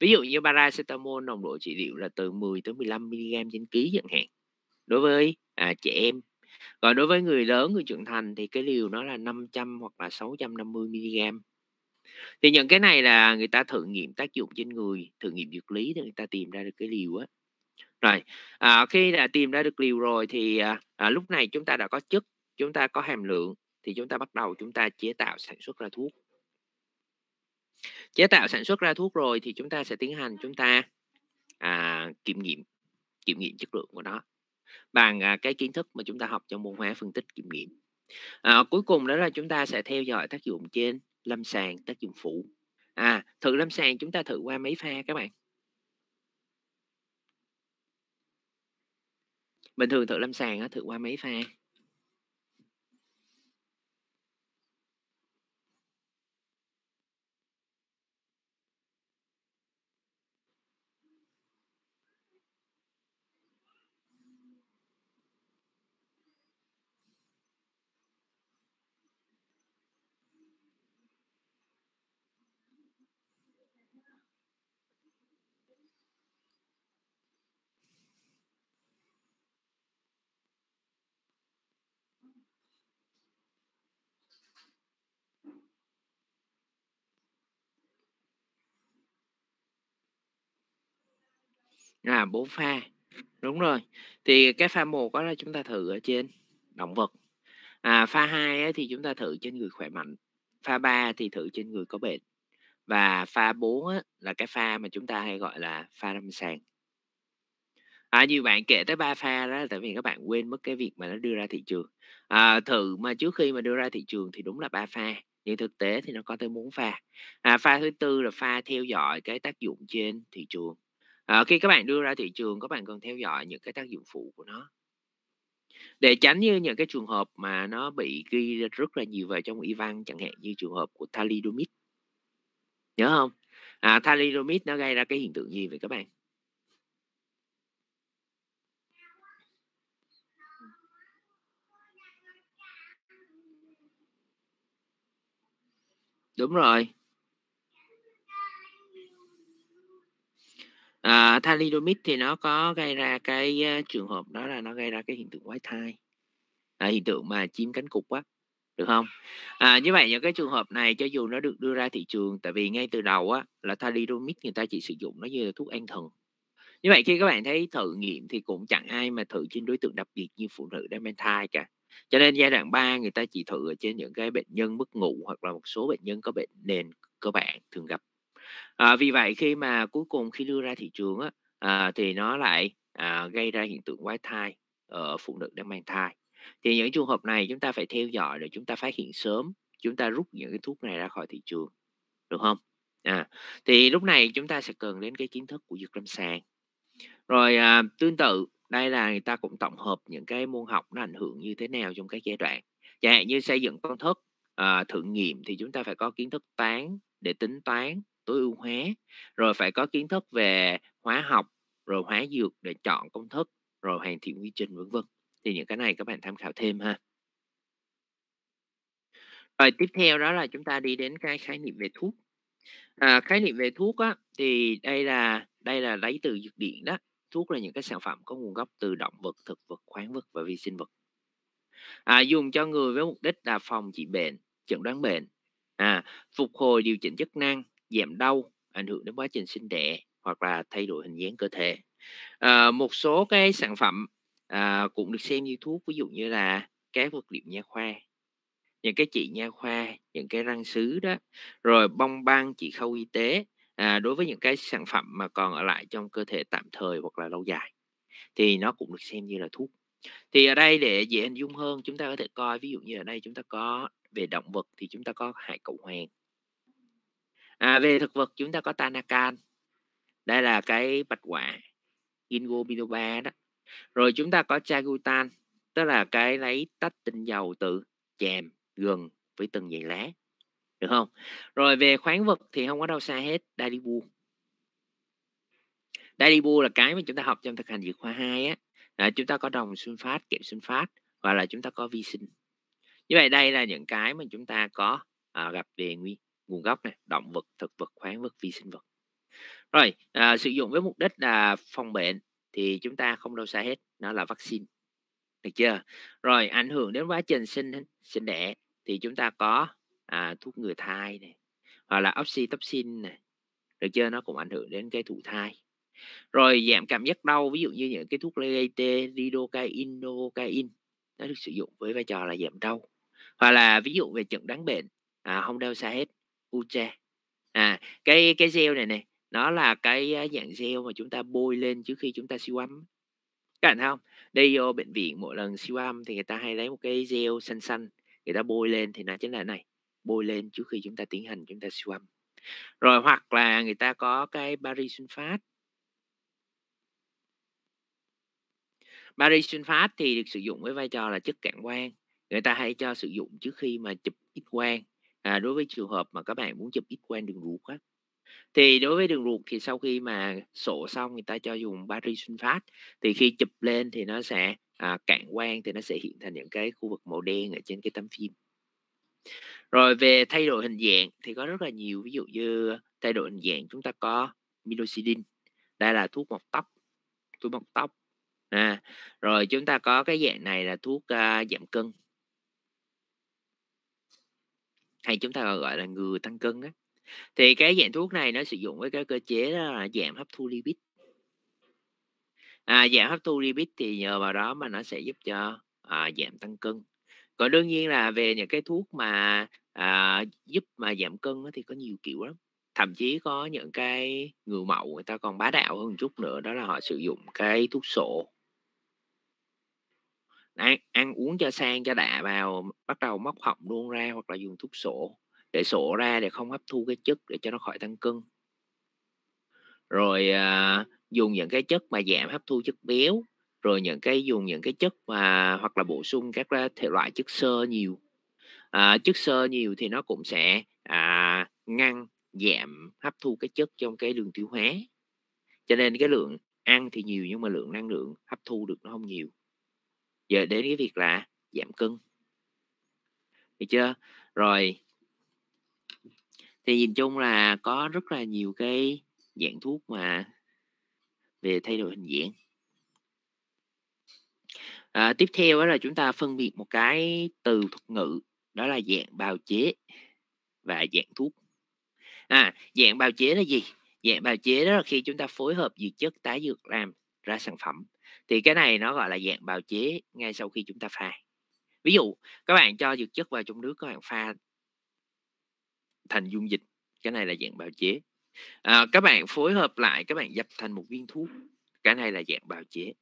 Ví dụ như paracetamol nồng độ trị liệu là từ 10 tới 15 mg trên ký chẳng hạn. Đối với à, trẻ em. Còn đối với người lớn, người trưởng thành thì cái liều nó là 500 hoặc là 650 mg. Thì những cái này là người ta thử nghiệm tác dụng trên người, thử nghiệm dược lý để người ta tìm ra được cái liều á. Rồi, à, khi đã tìm ra được liều rồi thì à, à, lúc này chúng ta đã có chất, chúng ta có hàm lượng thì chúng ta bắt đầu chúng ta chế tạo sản xuất ra thuốc chế tạo sản xuất ra thuốc rồi thì chúng ta sẽ tiến hành chúng ta à, kiểm nghiệm kiểm nghiệm chất lượng của nó bằng à, cái kiến thức mà chúng ta học trong môn hóa phân tích kiểm nghiệm à, cuối cùng đó là chúng ta sẽ theo dõi tác dụng trên lâm sàng tác dụng phụ à thử lâm sàng chúng ta thử qua mấy pha các bạn bình thường thử lâm sàng thử qua mấy pha À bốn pha. Đúng rồi. Thì cái pha một đó là chúng ta thử ở trên động vật. À pha hai thì chúng ta thử trên người khỏe mạnh. Pha ba thì thử trên người có bệnh. Và pha bốn là cái pha mà chúng ta hay gọi là pha lâm sàng. À, nhiều bạn kể tới ba pha đó tại vì các bạn quên mất cái việc mà nó đưa ra thị trường à, thử mà trước khi mà đưa ra thị trường thì đúng là ba pha nhưng thực tế thì nó có tới bốn pha à, pha thứ tư là pha theo dõi cái tác dụng trên thị trường à, khi các bạn đưa ra thị trường các bạn cần theo dõi những cái tác dụng phụ của nó để tránh như những cái trường hợp mà nó bị ghi rất là nhiều về trong y văn chẳng hạn như trường hợp của thalidomide nhớ không à, thalidomide nó gây ra cái hiện tượng gì vậy các bạn đúng rồi à, ờ, thalidomide thì nó có gây ra cái uh, trường hợp đó là nó gây ra cái hiện tượng quái thai à, hiện tượng mà chim cánh cục á được không à, như vậy những cái trường hợp này cho dù nó được đưa ra thị trường tại vì ngay từ đầu á là thalidomide người ta chỉ sử dụng nó như là thuốc an thần như vậy khi các bạn thấy thử nghiệm thì cũng chẳng ai mà thử trên đối tượng đặc biệt như phụ nữ đang mang thai cả cho nên giai đoạn 3 người ta chỉ thử ở trên những cái bệnh nhân mất ngủ hoặc là một số bệnh nhân có bệnh nền cơ bản thường gặp à, vì vậy khi mà cuối cùng khi đưa ra thị trường á, à, thì nó lại à, gây ra hiện tượng quái thai ở phụ nữ đang mang thai thì những trường hợp này chúng ta phải theo dõi để chúng ta phát hiện sớm chúng ta rút những cái thuốc này ra khỏi thị trường được không à thì lúc này chúng ta sẽ cần đến cái kiến thức của dược lâm sàng rồi à, tương tự đây là người ta cũng tổng hợp những cái môn học nó ảnh hưởng như thế nào trong các giai đoạn chẳng hạn như xây dựng công thức à, thử nghiệm thì chúng ta phải có kiến thức toán để tính toán tối ưu hóa rồi phải có kiến thức về hóa học rồi hóa dược để chọn công thức rồi hoàn thiện quy trình vân vân thì những cái này các bạn tham khảo thêm ha rồi tiếp theo đó là chúng ta đi đến cái khái niệm về thuốc à, khái niệm về thuốc á, thì đây là đây là lấy từ dược điển đó thuốc là những cái sản phẩm có nguồn gốc từ động vật thực vật khoáng vật và vi sinh vật à, dùng cho người với mục đích là phòng trị bệnh chẩn đoán bệnh à, phục hồi điều chỉnh chức năng giảm đau ảnh hưởng đến quá trình sinh đẻ hoặc là thay đổi hình dáng cơ thể à, một số cái sản phẩm à, cũng được xem như thuốc ví dụ như là các vật liệu nha khoa những cái chị nha khoa những cái răng sứ đó rồi bong băng chỉ khâu y tế à, đối với những cái sản phẩm mà còn ở lại trong cơ thể tạm thời hoặc là lâu dài thì nó cũng được xem như là thuốc thì ở đây để dễ hình dung hơn chúng ta có thể coi ví dụ như ở đây chúng ta có về động vật thì chúng ta có hải cẩu hoàng à, về thực vật chúng ta có tanakan đây là cái bạch quả ginkgo biloba đó rồi chúng ta có chagutan tức là cái lấy tách tinh dầu từ chèm gừng với từng dãy lá được không rồi về khoáng vật thì không có đâu xa hết dalibu dalibu là cái mà chúng ta học trong thực hành dược khoa 2 á à, chúng ta có đồng sunfat kẽm sunfat và là chúng ta có vi sinh như vậy đây là những cái mà chúng ta có à, gặp về nguy nguồn gốc này động vật thực vật khoáng vật vi sinh vật rồi à, sử dụng với mục đích là phòng bệnh thì chúng ta không đâu xa hết nó là vaccine được chưa rồi ảnh hưởng đến quá trình sinh sinh đẻ thì chúng ta có à, thuốc ngừa thai này hoặc là oxytocin này được chưa nó cũng ảnh hưởng đến cái thụ thai rồi giảm cảm giác đau ví dụ như những cái thuốc lete lidocaine nocaine nó được sử dụng với vai trò là giảm đau hoặc là ví dụ về chẩn đoán bệnh à, không đau xa hết Ucha à cái cái gel này này nó là cái dạng gel mà chúng ta bôi lên trước khi chúng ta siêu âm các bạn thấy không đi vô bệnh viện mỗi lần siêu âm thì người ta hay lấy một cái gel xanh xanh người ta bôi lên thì nó chính là này bôi lên trước khi chúng ta tiến hành chúng ta siêu âm rồi hoặc là người ta có cái bari sunfat bari sunfat thì được sử dụng với vai trò là chất cản quang người ta hay cho sử dụng trước khi mà chụp x quang à, đối với trường hợp mà các bạn muốn chụp ít quang đường ruột á thì đối với đường ruột thì sau khi mà sổ xong người ta cho dùng bari sunfat thì khi chụp lên thì nó sẽ à, cạn quang thì nó sẽ hiện thành những cái khu vực màu đen ở trên cái tấm phim rồi về thay đổi hình dạng thì có rất là nhiều ví dụ như thay đổi hình dạng chúng ta có minoxidil đây là thuốc mọc tóc thuốc mọc tóc à, rồi chúng ta có cái dạng này là thuốc uh, giảm cân hay chúng ta gọi là ngừa tăng cân á thì cái dạng thuốc này nó sử dụng với cái cơ chế đó là giảm hấp thu lipid à, giảm hấp thu lipid thì nhờ vào đó mà nó sẽ giúp cho à, giảm tăng cân còn đương nhiên là về những cái thuốc mà à, giúp mà giảm cân thì có nhiều kiểu lắm thậm chí có những cái người mẫu người ta còn bá đạo hơn chút nữa đó là họ sử dụng cái thuốc sổ ăn, ăn uống cho sang cho đạ vào bắt đầu móc họng luôn ra hoặc là dùng thuốc sổ để sổ ra để không hấp thu cái chất để cho nó khỏi tăng cân rồi à, dùng những cái chất mà giảm hấp thu chất béo rồi những cái dùng những cái chất mà hoặc là bổ sung các thể loại chất xơ nhiều à, chất xơ nhiều thì nó cũng sẽ à, ngăn giảm hấp thu cái chất trong cái đường tiêu hóa cho nên cái lượng ăn thì nhiều nhưng mà lượng năng lượng hấp thu được nó không nhiều giờ đến cái việc là giảm cân được chưa rồi thì nhìn chung là có rất là nhiều cái dạng thuốc mà về thay đổi hình dạng à, tiếp theo đó là chúng ta phân biệt một cái từ thuật ngữ đó là dạng bào chế và dạng thuốc à dạng bào chế là gì dạng bào chế đó là khi chúng ta phối hợp dược chất tái dược làm ra sản phẩm thì cái này nó gọi là dạng bào chế ngay sau khi chúng ta pha ví dụ các bạn cho dược chất vào trong nước các bạn pha thành dung dịch cái này là dạng bào chế à, các bạn phối hợp lại các bạn dập thành một viên thuốc cái này là dạng bào chế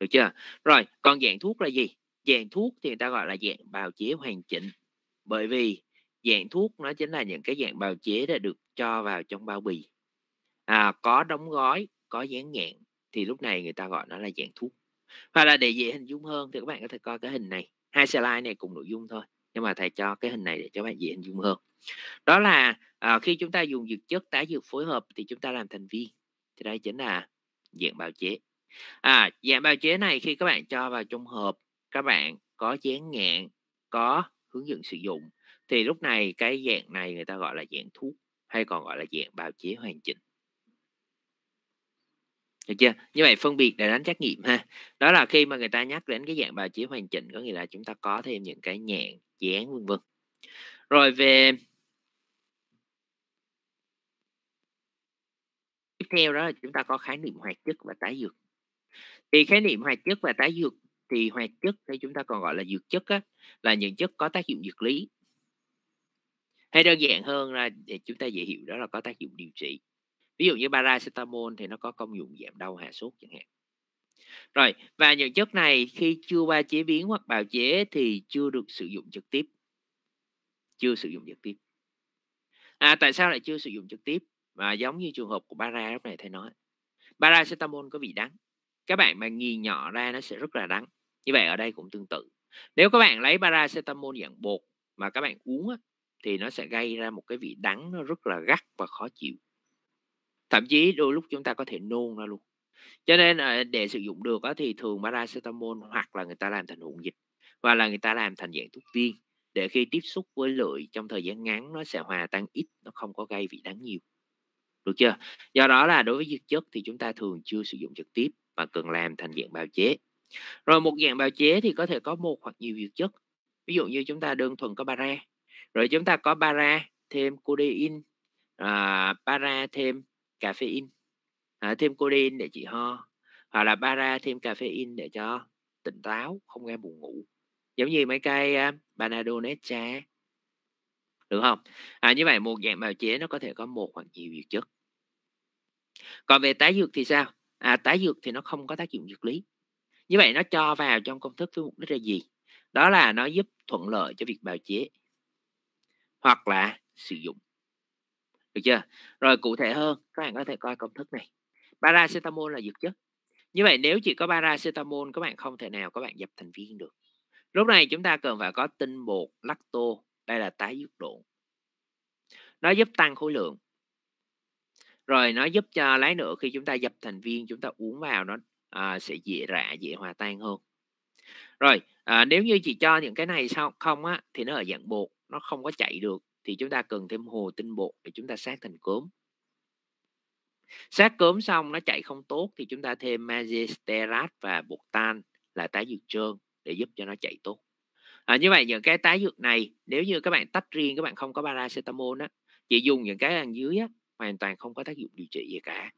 được chưa rồi còn dạng thuốc là gì dạng thuốc thì người ta gọi là dạng bào chế hoàn chỉnh bởi vì dạng thuốc nó chính là những cái dạng bào chế đã được cho vào trong bao bì à, có đóng gói có dán nhãn thì lúc này người ta gọi nó là dạng thuốc hoặc là để dễ hình dung hơn thì các bạn có thể coi cái hình này hai slide này cùng nội dung thôi nhưng mà thầy cho cái hình này để cho bạn dễ hình dung hơn đó là à, khi chúng ta dùng dược chất tái dược phối hợp thì chúng ta làm thành viên thì đây chính là dạng bào chế à, dạng bào chế này khi các bạn cho vào trong hộp các bạn có chén nhãn có hướng dẫn sử dụng thì lúc này cái dạng này người ta gọi là dạng thuốc hay còn gọi là dạng bào chế hoàn chỉnh được chưa như vậy phân biệt để đánh trắc nghiệm ha đó là khi mà người ta nhắc đến cái dạng bào chế hoàn chỉnh có nghĩa là chúng ta có thêm những cái nhãn dán vân vân rồi về tiếp theo đó là chúng ta có khái niệm hoạt chất và tái dược thì khái niệm hoạt chất và tái dược thì hoạt chất hay chúng ta còn gọi là dược chất á, là những chất có tác dụng dược lý hay đơn giản hơn là để chúng ta dễ hiểu đó là có tác dụng điều trị ví dụ như paracetamol thì nó có công dụng giảm đau hạ sốt chẳng hạn rồi và những chất này khi chưa qua chế biến hoặc bào chế thì chưa được sử dụng trực tiếp chưa sử dụng trực tiếp à, tại sao lại chưa sử dụng trực tiếp và giống như trường hợp của bara lúc này thầy nói paracetamol có vị đắng các bạn mà nghi nhỏ ra nó sẽ rất là đắng như vậy ở đây cũng tương tự nếu các bạn lấy paracetamol dạng bột mà các bạn uống á, thì nó sẽ gây ra một cái vị đắng nó rất là gắt và khó chịu thậm chí đôi lúc chúng ta có thể nôn ra luôn cho nên à, để sử dụng được thì thường paracetamol hoặc là người ta làm thành hỗn dịch và là người ta làm thành dạng thuốc viên để khi tiếp xúc với lưỡi trong thời gian ngắn nó sẽ hòa tan ít nó không có gây vị đắng nhiều được chưa do đó là đối với dược chất thì chúng ta thường chưa sử dụng trực tiếp mà cần làm thành dạng bào chế rồi một dạng bào chế thì có thể có một hoặc nhiều dược chất ví dụ như chúng ta đơn thuần có bara rồi chúng ta có bara thêm codein à, para thêm caffeine à, thêm codeine để trị ho hoặc là bara thêm caffeine để cho tỉnh táo không nghe buồn ngủ giống như mấy cây banado panadol cha được không à, như vậy một dạng bào chế nó có thể có một hoặc nhiều dược chất còn về tái dược thì sao à, tái dược thì nó không có tác dụng dược lý như vậy nó cho vào trong công thức với mục đích là gì đó là nó giúp thuận lợi cho việc bào chế hoặc là sử dụng được chưa rồi cụ thể hơn các bạn có thể coi công thức này paracetamol là dược chất như vậy nếu chỉ có paracetamol các bạn không thể nào các bạn dập thành viên được lúc này chúng ta cần phải có tinh bột lacto đây là tái dược độ nó giúp tăng khối lượng rồi nó giúp cho lái nữa khi chúng ta dập thành viên chúng ta uống vào nó à, sẽ dễ rã dễ hòa tan hơn rồi à, nếu như chỉ cho những cái này sao không á thì nó ở dạng bột nó không có chạy được thì chúng ta cần thêm hồ tinh bột để chúng ta sát thành cốm sát cốm xong nó chạy không tốt thì chúng ta thêm magisterat và bột tan là tái dược trơn để giúp cho nó chạy tốt à, như vậy những cái tái dược này nếu như các bạn tách riêng các bạn không có paracetamol á chỉ dùng những cái ăn dưới á hoàn toàn không có tác dụng điều trị gì cả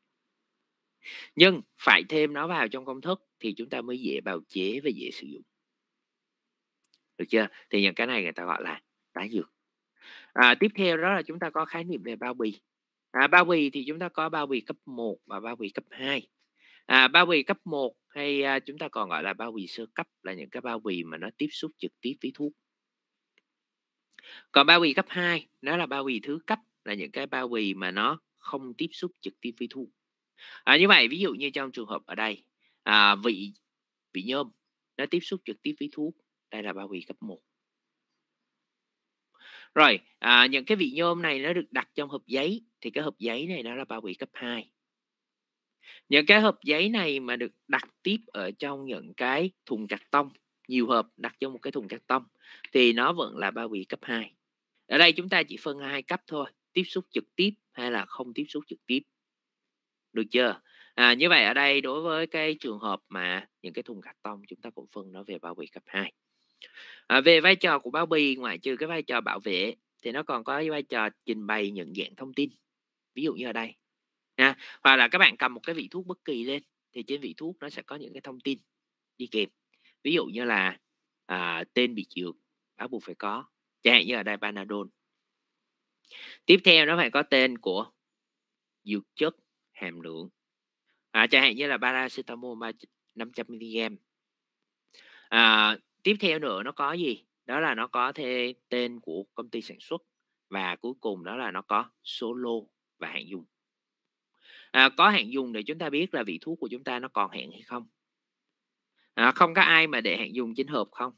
nhưng phải thêm nó vào trong công thức thì chúng ta mới dễ bào chế và dễ sử dụng được chưa thì những cái này người ta gọi là tái dược à, tiếp theo đó là chúng ta có khái niệm về bao bì à, bao bì thì chúng ta có bao bì cấp 1 và bao bì cấp 2 à, bao bì cấp 1 hay à, chúng ta còn gọi là bao bì sơ cấp là những cái bao bì mà nó tiếp xúc trực tiếp với thuốc còn bao bì cấp 2 nó là bao bì thứ cấp là những cái bao bì mà nó không tiếp xúc trực tiếp với thuốc à, như vậy ví dụ như trong trường hợp ở đây à, vị vị nhôm nó tiếp xúc trực tiếp với thuốc đây là bao bì cấp 1 rồi, à, những cái vị nhôm này nó được đặt trong hộp giấy thì cái hộp giấy này nó là bao bì cấp 2. Những cái hộp giấy này mà được đặt tiếp ở trong những cái thùng cạc tông, nhiều hộp đặt trong một cái thùng cạc tông thì nó vẫn là bao bì cấp 2. Ở đây chúng ta chỉ phân hai cấp thôi, tiếp xúc trực tiếp hay là không tiếp xúc trực tiếp. Được chưa? À, như vậy ở đây đối với cái trường hợp mà những cái thùng cạc tông chúng ta cũng phân nó về bao bì cấp 2 à, về vai trò của bao bì ngoài trừ cái vai trò bảo vệ thì nó còn có vai trò trình bày nhận dạng thông tin ví dụ như ở đây nha hoặc là các bạn cầm một cái vị thuốc bất kỳ lên thì trên vị thuốc nó sẽ có những cái thông tin đi kèm ví dụ như là à, tên bị dược bắt buộc phải có chẳng hạn như ở đây panadol tiếp theo nó phải có tên của dược chất hàm lượng à, chẳng hạn như là paracetamol 500 mg à, tiếp theo nữa nó có gì đó là nó có thê, tên của công ty sản xuất và cuối cùng đó là nó có số lô và hạn dùng à, có hạn dùng để chúng ta biết là vị thuốc của chúng ta nó còn hạn hay không à, không có ai mà để hạn dùng trên hộp không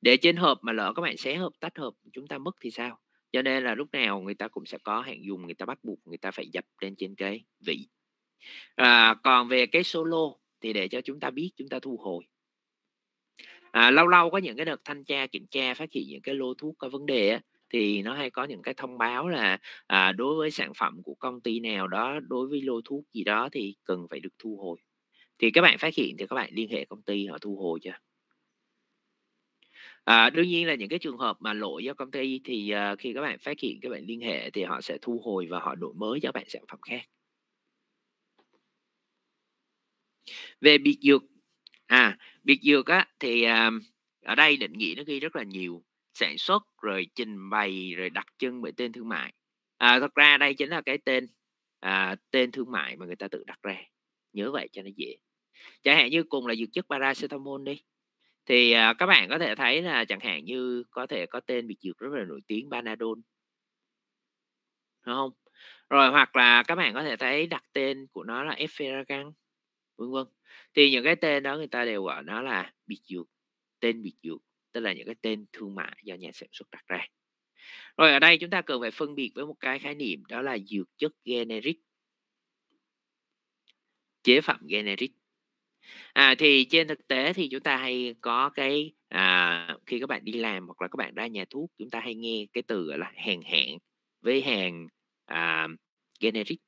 để trên hộp mà lỡ các bạn xé hộp tách hộp chúng ta mất thì sao cho nên là lúc nào người ta cũng sẽ có hạn dùng người ta bắt buộc người ta phải dập lên trên cái vị à, còn về cái solo thì để cho chúng ta biết chúng ta thu hồi à, lâu lâu có những cái đợt thanh tra kiểm tra phát hiện những cái lô thuốc có vấn đề á, thì nó hay có những cái thông báo là à, đối với sản phẩm của công ty nào đó đối với lô thuốc gì đó thì cần phải được thu hồi thì các bạn phát hiện thì các bạn liên hệ công ty họ thu hồi chưa À, đương nhiên là những cái trường hợp mà lỗi do công ty thì uh, khi các bạn phát hiện các bạn liên hệ thì họ sẽ thu hồi và họ đổi mới cho bạn sản phẩm khác về biệt dược à Biệt dược á, thì um, ở đây định nghĩa nó ghi rất là nhiều sản xuất rồi trình bày rồi đặc trưng bởi tên thương mại à, thật ra đây chính là cái tên à, tên thương mại mà người ta tự đặt ra nhớ vậy cho nó dễ chẳng hạn như cùng là dược chất paracetamol đi thì à, các bạn có thể thấy là chẳng hạn như có thể có tên biệt dược rất là nổi tiếng Panadol đúng không rồi hoặc là các bạn có thể thấy đặt tên của nó là Effergan vân vân thì những cái tên đó người ta đều gọi nó là biệt dược tên biệt dược tức là những cái tên thương mại do nhà sản xuất đặt ra rồi ở đây chúng ta cần phải phân biệt với một cái khái niệm đó là dược chất generic chế phẩm generic à, thì trên thực tế thì chúng ta hay có cái à, khi các bạn đi làm hoặc là các bạn ra nhà thuốc chúng ta hay nghe cái từ là hàng hạn với hàng à, generic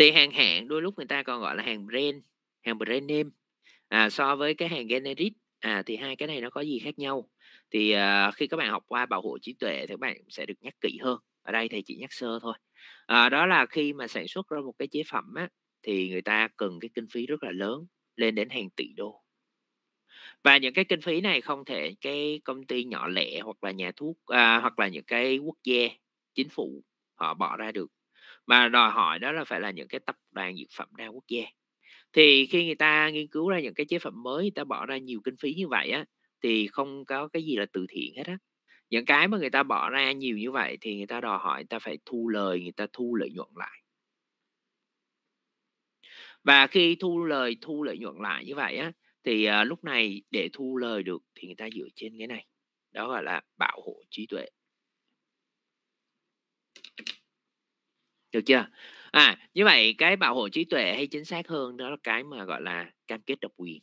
thì hàng hạng đôi lúc người ta còn gọi là hàng brand hàng brand name à, so với cái hàng generic à, thì hai cái này nó có gì khác nhau thì à, khi các bạn học qua bảo hộ trí tuệ thì các bạn sẽ được nhắc kỹ hơn ở đây thì chỉ nhắc sơ thôi à, đó là khi mà sản xuất ra một cái chế phẩm á, thì người ta cần cái kinh phí rất là lớn lên đến hàng tỷ đô và những cái kinh phí này không thể cái công ty nhỏ lẻ hoặc là nhà thuốc à, hoặc là những cái quốc gia chính phủ họ bỏ ra được mà đòi hỏi đó là phải là những cái tập đoàn dược phẩm đa quốc gia thì khi người ta nghiên cứu ra những cái chế phẩm mới người ta bỏ ra nhiều kinh phí như vậy á thì không có cái gì là từ thiện hết á những cái mà người ta bỏ ra nhiều như vậy thì người ta đòi hỏi người ta phải thu lời người ta thu lợi nhuận lại và khi thu lời thu lợi nhuận lại như vậy á thì à, lúc này để thu lời được thì người ta dựa trên cái này đó gọi là bảo hộ trí tuệ được chưa à như vậy cái bảo hộ trí tuệ hay chính xác hơn đó là cái mà gọi là cam kết độc quyền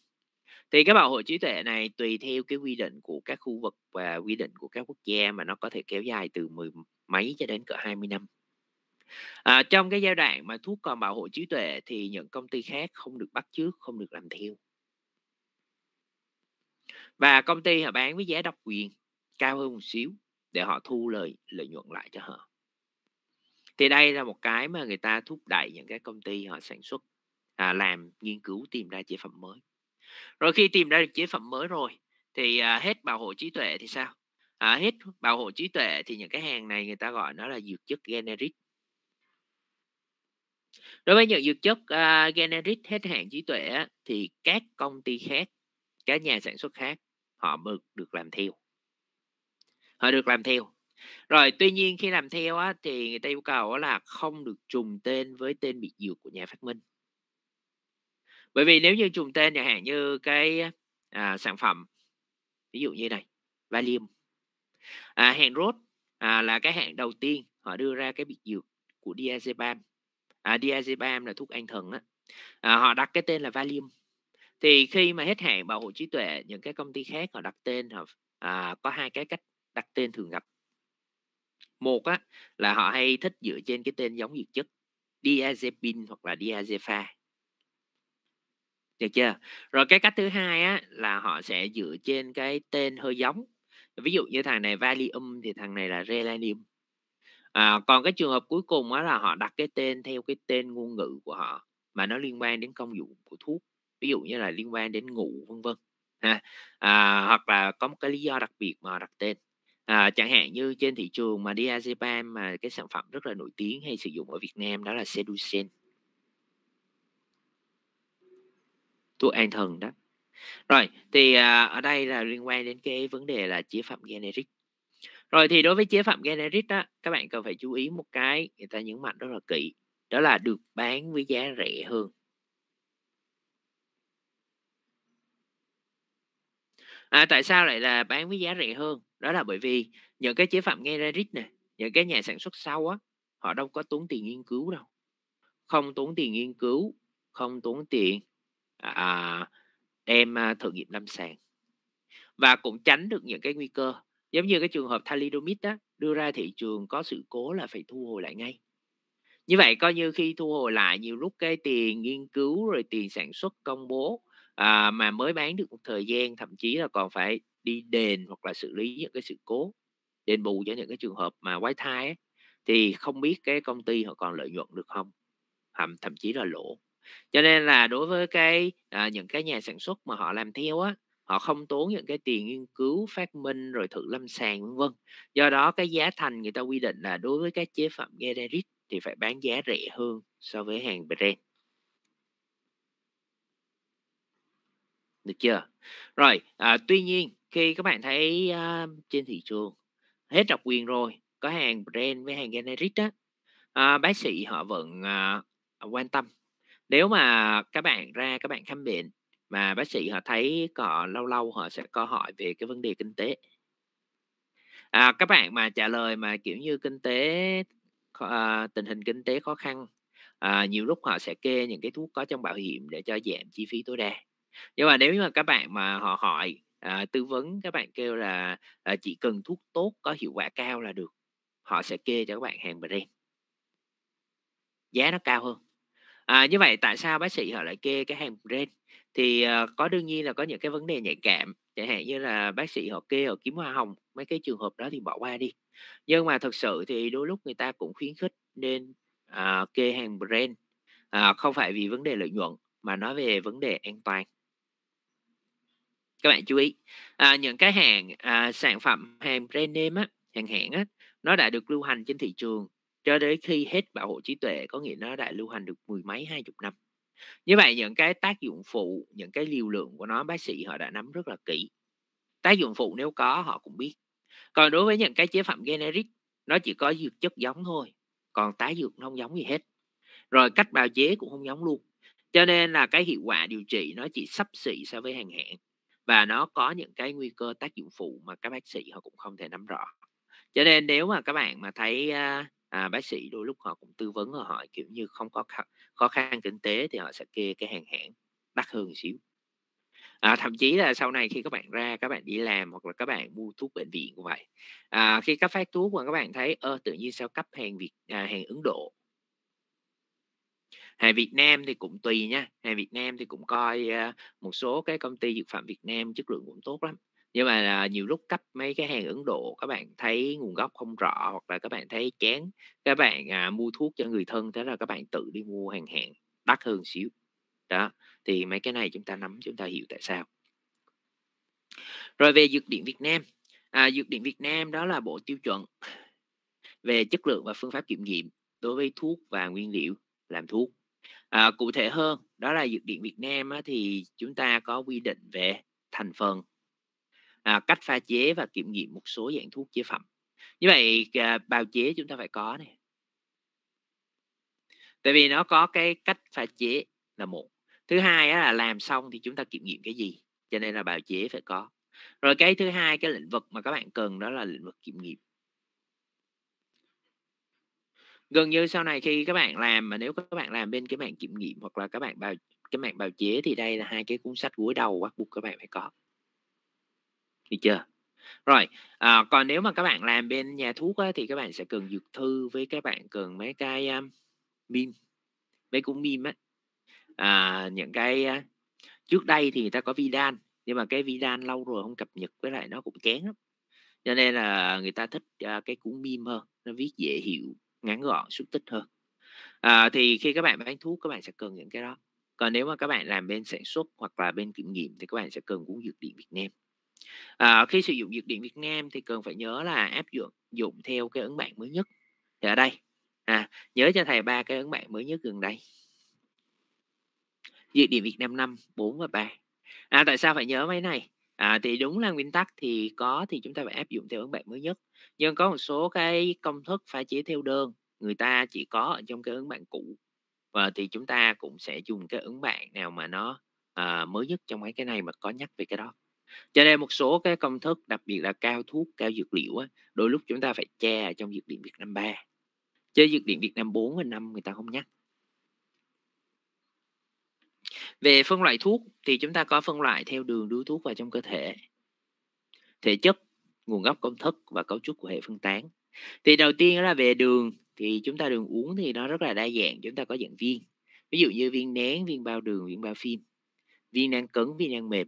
thì cái bảo hộ trí tuệ này tùy theo cái quy định của các khu vực và quy định của các quốc gia mà nó có thể kéo dài từ mười mấy cho đến cỡ 20 năm à, trong cái giai đoạn mà thuốc còn bảo hộ trí tuệ thì những công ty khác không được bắt chước không được làm theo và công ty họ bán với giá độc quyền cao hơn một xíu để họ thu lời lợi nhuận lại cho họ thì đây là một cái mà người ta thúc đẩy những cái công ty họ sản xuất à, làm nghiên cứu tìm ra chế phẩm mới rồi khi tìm ra được chế phẩm mới rồi thì à, hết bảo hộ trí tuệ thì sao à, hết bảo hộ trí tuệ thì những cái hàng này người ta gọi nó là dược chất generic đối với những dược chất uh, generic hết hạn trí tuệ á, thì các công ty khác các nhà sản xuất khác họ được được làm theo họ được làm theo rồi tuy nhiên khi làm theo á, thì người ta yêu cầu là không được trùng tên với tên biệt dược của nhà phát minh bởi vì nếu như trùng tên chẳng hạn như cái à, sản phẩm ví dụ như này Valium à, hàng Rốt à, là cái hãng đầu tiên họ đưa ra cái biệt dược của diazepam à, diazepam là thuốc an thần á à, họ đặt cái tên là Valium thì khi mà hết hạn bảo hộ trí tuệ những cái công ty khác họ đặt tên họ à, có hai cái cách đặt tên thường gặp một á, là họ hay thích dựa trên cái tên giống dược chất diazepin hoặc là diazepa được chưa rồi cái cách thứ hai á, là họ sẽ dựa trên cái tên hơi giống ví dụ như thằng này valium thì thằng này là relanium à, còn cái trường hợp cuối cùng á, là họ đặt cái tên theo cái tên ngôn ngữ của họ mà nó liên quan đến công dụng của thuốc ví dụ như là liên quan đến ngủ vân vân ha à, hoặc là có một cái lý do đặc biệt mà họ đặt tên À, chẳng hạn như trên thị trường mà diazepam mà cái sản phẩm rất là nổi tiếng hay sử dụng ở Việt Nam đó là Seducen. Thuốc an thần đó. Rồi, thì à, ở đây là liên quan đến cái vấn đề là chế phẩm generic. Rồi thì đối với chế phẩm generic đó, các bạn cần phải chú ý một cái người ta nhấn mạnh rất là kỹ, đó là được bán với giá rẻ hơn. À, tại sao lại là bán với giá rẻ hơn? đó là bởi vì những cái chế phẩm rít này những cái nhà sản xuất sau á họ đâu có tốn tiền nghiên cứu đâu không tốn tiền nghiên cứu không tốn tiền à, đem à, thử nghiệm lâm sàng và cũng tránh được những cái nguy cơ giống như cái trường hợp thalidomide đó đưa ra thị trường có sự cố là phải thu hồi lại ngay như vậy coi như khi thu hồi lại nhiều lúc cái tiền nghiên cứu rồi tiền sản xuất công bố à, mà mới bán được một thời gian thậm chí là còn phải đi đền hoặc là xử lý những cái sự cố đền bù cho những cái trường hợp mà quái thai ấy, thì không biết cái công ty họ còn lợi nhuận được không thậm, thậm chí là lỗ cho nên là đối với cái à, những cái nhà sản xuất mà họ làm theo á họ không tốn những cái tiền nghiên cứu phát minh rồi thử lâm sàng vân vân do đó cái giá thành người ta quy định là đối với các chế phẩm generic thì phải bán giá rẻ hơn so với hàng brand được chưa rồi à, tuy nhiên khi các bạn thấy uh, trên thị trường hết độc quyền rồi có hàng brand với hàng generic đó à, bác sĩ họ vẫn à, quan tâm nếu mà các bạn ra các bạn khám bệnh mà bác sĩ họ thấy có lâu lâu họ sẽ có hỏi về cái vấn đề kinh tế à, các bạn mà trả lời mà kiểu như kinh tế à, tình hình kinh tế khó khăn à, nhiều lúc họ sẽ kê những cái thuốc có trong bảo hiểm để cho giảm chi phí tối đa nhưng mà nếu như mà các bạn mà họ hỏi à, tư vấn các bạn kêu là à, chỉ cần thuốc tốt có hiệu quả cao là được họ sẽ kê cho các bạn hàng brand giá nó cao hơn à, như vậy tại sao bác sĩ họ lại kê cái hàng brand thì à, có đương nhiên là có những cái vấn đề nhạy cảm chẳng hạn như là bác sĩ họ kê họ kiếm hoa hồng mấy cái trường hợp đó thì bỏ qua đi nhưng mà thật sự thì đôi lúc người ta cũng khuyến khích nên à, kê hàng brand à, không phải vì vấn đề lợi nhuận mà nói về vấn đề an toàn các bạn chú ý à, những cái hàng à, sản phẩm hàng brand name á, hàng hãng á, nó đã được lưu hành trên thị trường cho đến khi hết bảo hộ trí tuệ có nghĩa nó đã lưu hành được mười mấy hai chục năm như vậy những cái tác dụng phụ những cái liều lượng của nó bác sĩ họ đã nắm rất là kỹ tác dụng phụ nếu có họ cũng biết còn đối với những cái chế phẩm generic nó chỉ có dược chất giống thôi còn tái dược nó không giống gì hết rồi cách bào chế cũng không giống luôn cho nên là cái hiệu quả điều trị nó chỉ sắp xỉ so với hàng hẹn và nó có những cái nguy cơ tác dụng phụ mà các bác sĩ họ cũng không thể nắm rõ cho nên nếu mà các bạn mà thấy à, bác sĩ đôi lúc họ cũng tư vấn họ hỏi kiểu như không có khó khăn kinh tế thì họ sẽ kê cái hàng hãng đắt hơn xíu à, thậm chí là sau này khi các bạn ra các bạn đi làm hoặc là các bạn mua thuốc bệnh viện cũng vậy à, khi các phát thuốc mà các bạn thấy ơ tự nhiên sao cấp hàng việt à, hàng ấn độ hàng Việt Nam thì cũng tùy nha hàng Việt Nam thì cũng coi một số cái công ty dược phẩm Việt Nam chất lượng cũng tốt lắm nhưng mà là nhiều lúc cấp mấy cái hàng Ấn Độ các bạn thấy nguồn gốc không rõ hoặc là các bạn thấy chán các bạn à, mua thuốc cho người thân thế là các bạn tự đi mua hàng hạng đắt hơn xíu đó thì mấy cái này chúng ta nắm chúng ta hiểu tại sao rồi về dược điện Việt Nam à, dược điện Việt Nam đó là bộ tiêu chuẩn về chất lượng và phương pháp kiểm nghiệm đối với thuốc và nguyên liệu làm thuốc à, cụ thể hơn đó là dược điện Việt Nam á, thì chúng ta có quy định về thành phần à, cách pha chế và kiểm nghiệm một số dạng thuốc chế phẩm như vậy à, bào chế chúng ta phải có này tại vì nó có cái cách pha chế là một thứ hai là làm xong thì chúng ta kiểm nghiệm cái gì cho nên là bào chế phải có rồi cái thứ hai cái lĩnh vực mà các bạn cần đó là lĩnh vực kiểm nghiệm gần như sau này khi các bạn làm mà nếu các bạn làm bên cái mạng kiểm nghiệm hoặc là các bạn bào cái mạng bào chế thì đây là hai cái cuốn sách gối đầu bắt buộc các bạn phải có được chưa rồi à, còn nếu mà các bạn làm bên nhà thuốc á, thì các bạn sẽ cần dược thư với các bạn cần mấy cái um, mim mấy cuốn mim á à, những cái uh, trước đây thì người ta có vidan nhưng mà cái vidan lâu rồi không cập nhật với lại nó cũng kén lắm cho nên là người ta thích uh, cái cuốn mim hơn nó viết dễ hiểu ngắn gọn xúc tích hơn à, thì khi các bạn bán thuốc các bạn sẽ cần những cái đó còn nếu mà các bạn làm bên sản xuất hoặc là bên kiểm nghiệm thì các bạn sẽ cần uống dược điện Việt Nam à, khi sử dụng dược điện Việt Nam thì cần phải nhớ là áp dụng dụng theo cái ứng bản mới nhất thì ở đây à, nhớ cho thầy ba cái ứng bản mới nhất gần đây dược điện Việt Nam 5, 4 và 3 à, tại sao phải nhớ mấy này À, thì đúng là nguyên tắc thì có thì chúng ta phải áp dụng theo ứng bạn mới nhất. Nhưng có một số cái công thức pha chế theo đơn người ta chỉ có ở trong cái ứng bạn cũ và thì chúng ta cũng sẽ dùng cái ứng bạn nào mà nó à, mới nhất trong mấy cái này mà có nhắc về cái đó. Cho nên một số cái công thức đặc biệt là cao thuốc, cao dược liệu á, đôi lúc chúng ta phải che ở trong dược liệu Việt Nam 3. chơi dược liệu Việt Nam 4 và 5 người ta không nhắc về phân loại thuốc thì chúng ta có phân loại theo đường đưa thuốc vào trong cơ thể thể chất nguồn gốc công thức và cấu trúc của hệ phân tán thì đầu tiên là về đường thì chúng ta đường uống thì nó rất là đa dạng chúng ta có dạng viên ví dụ như viên nén viên bao đường viên bao phim viên nang cứng viên nang mềm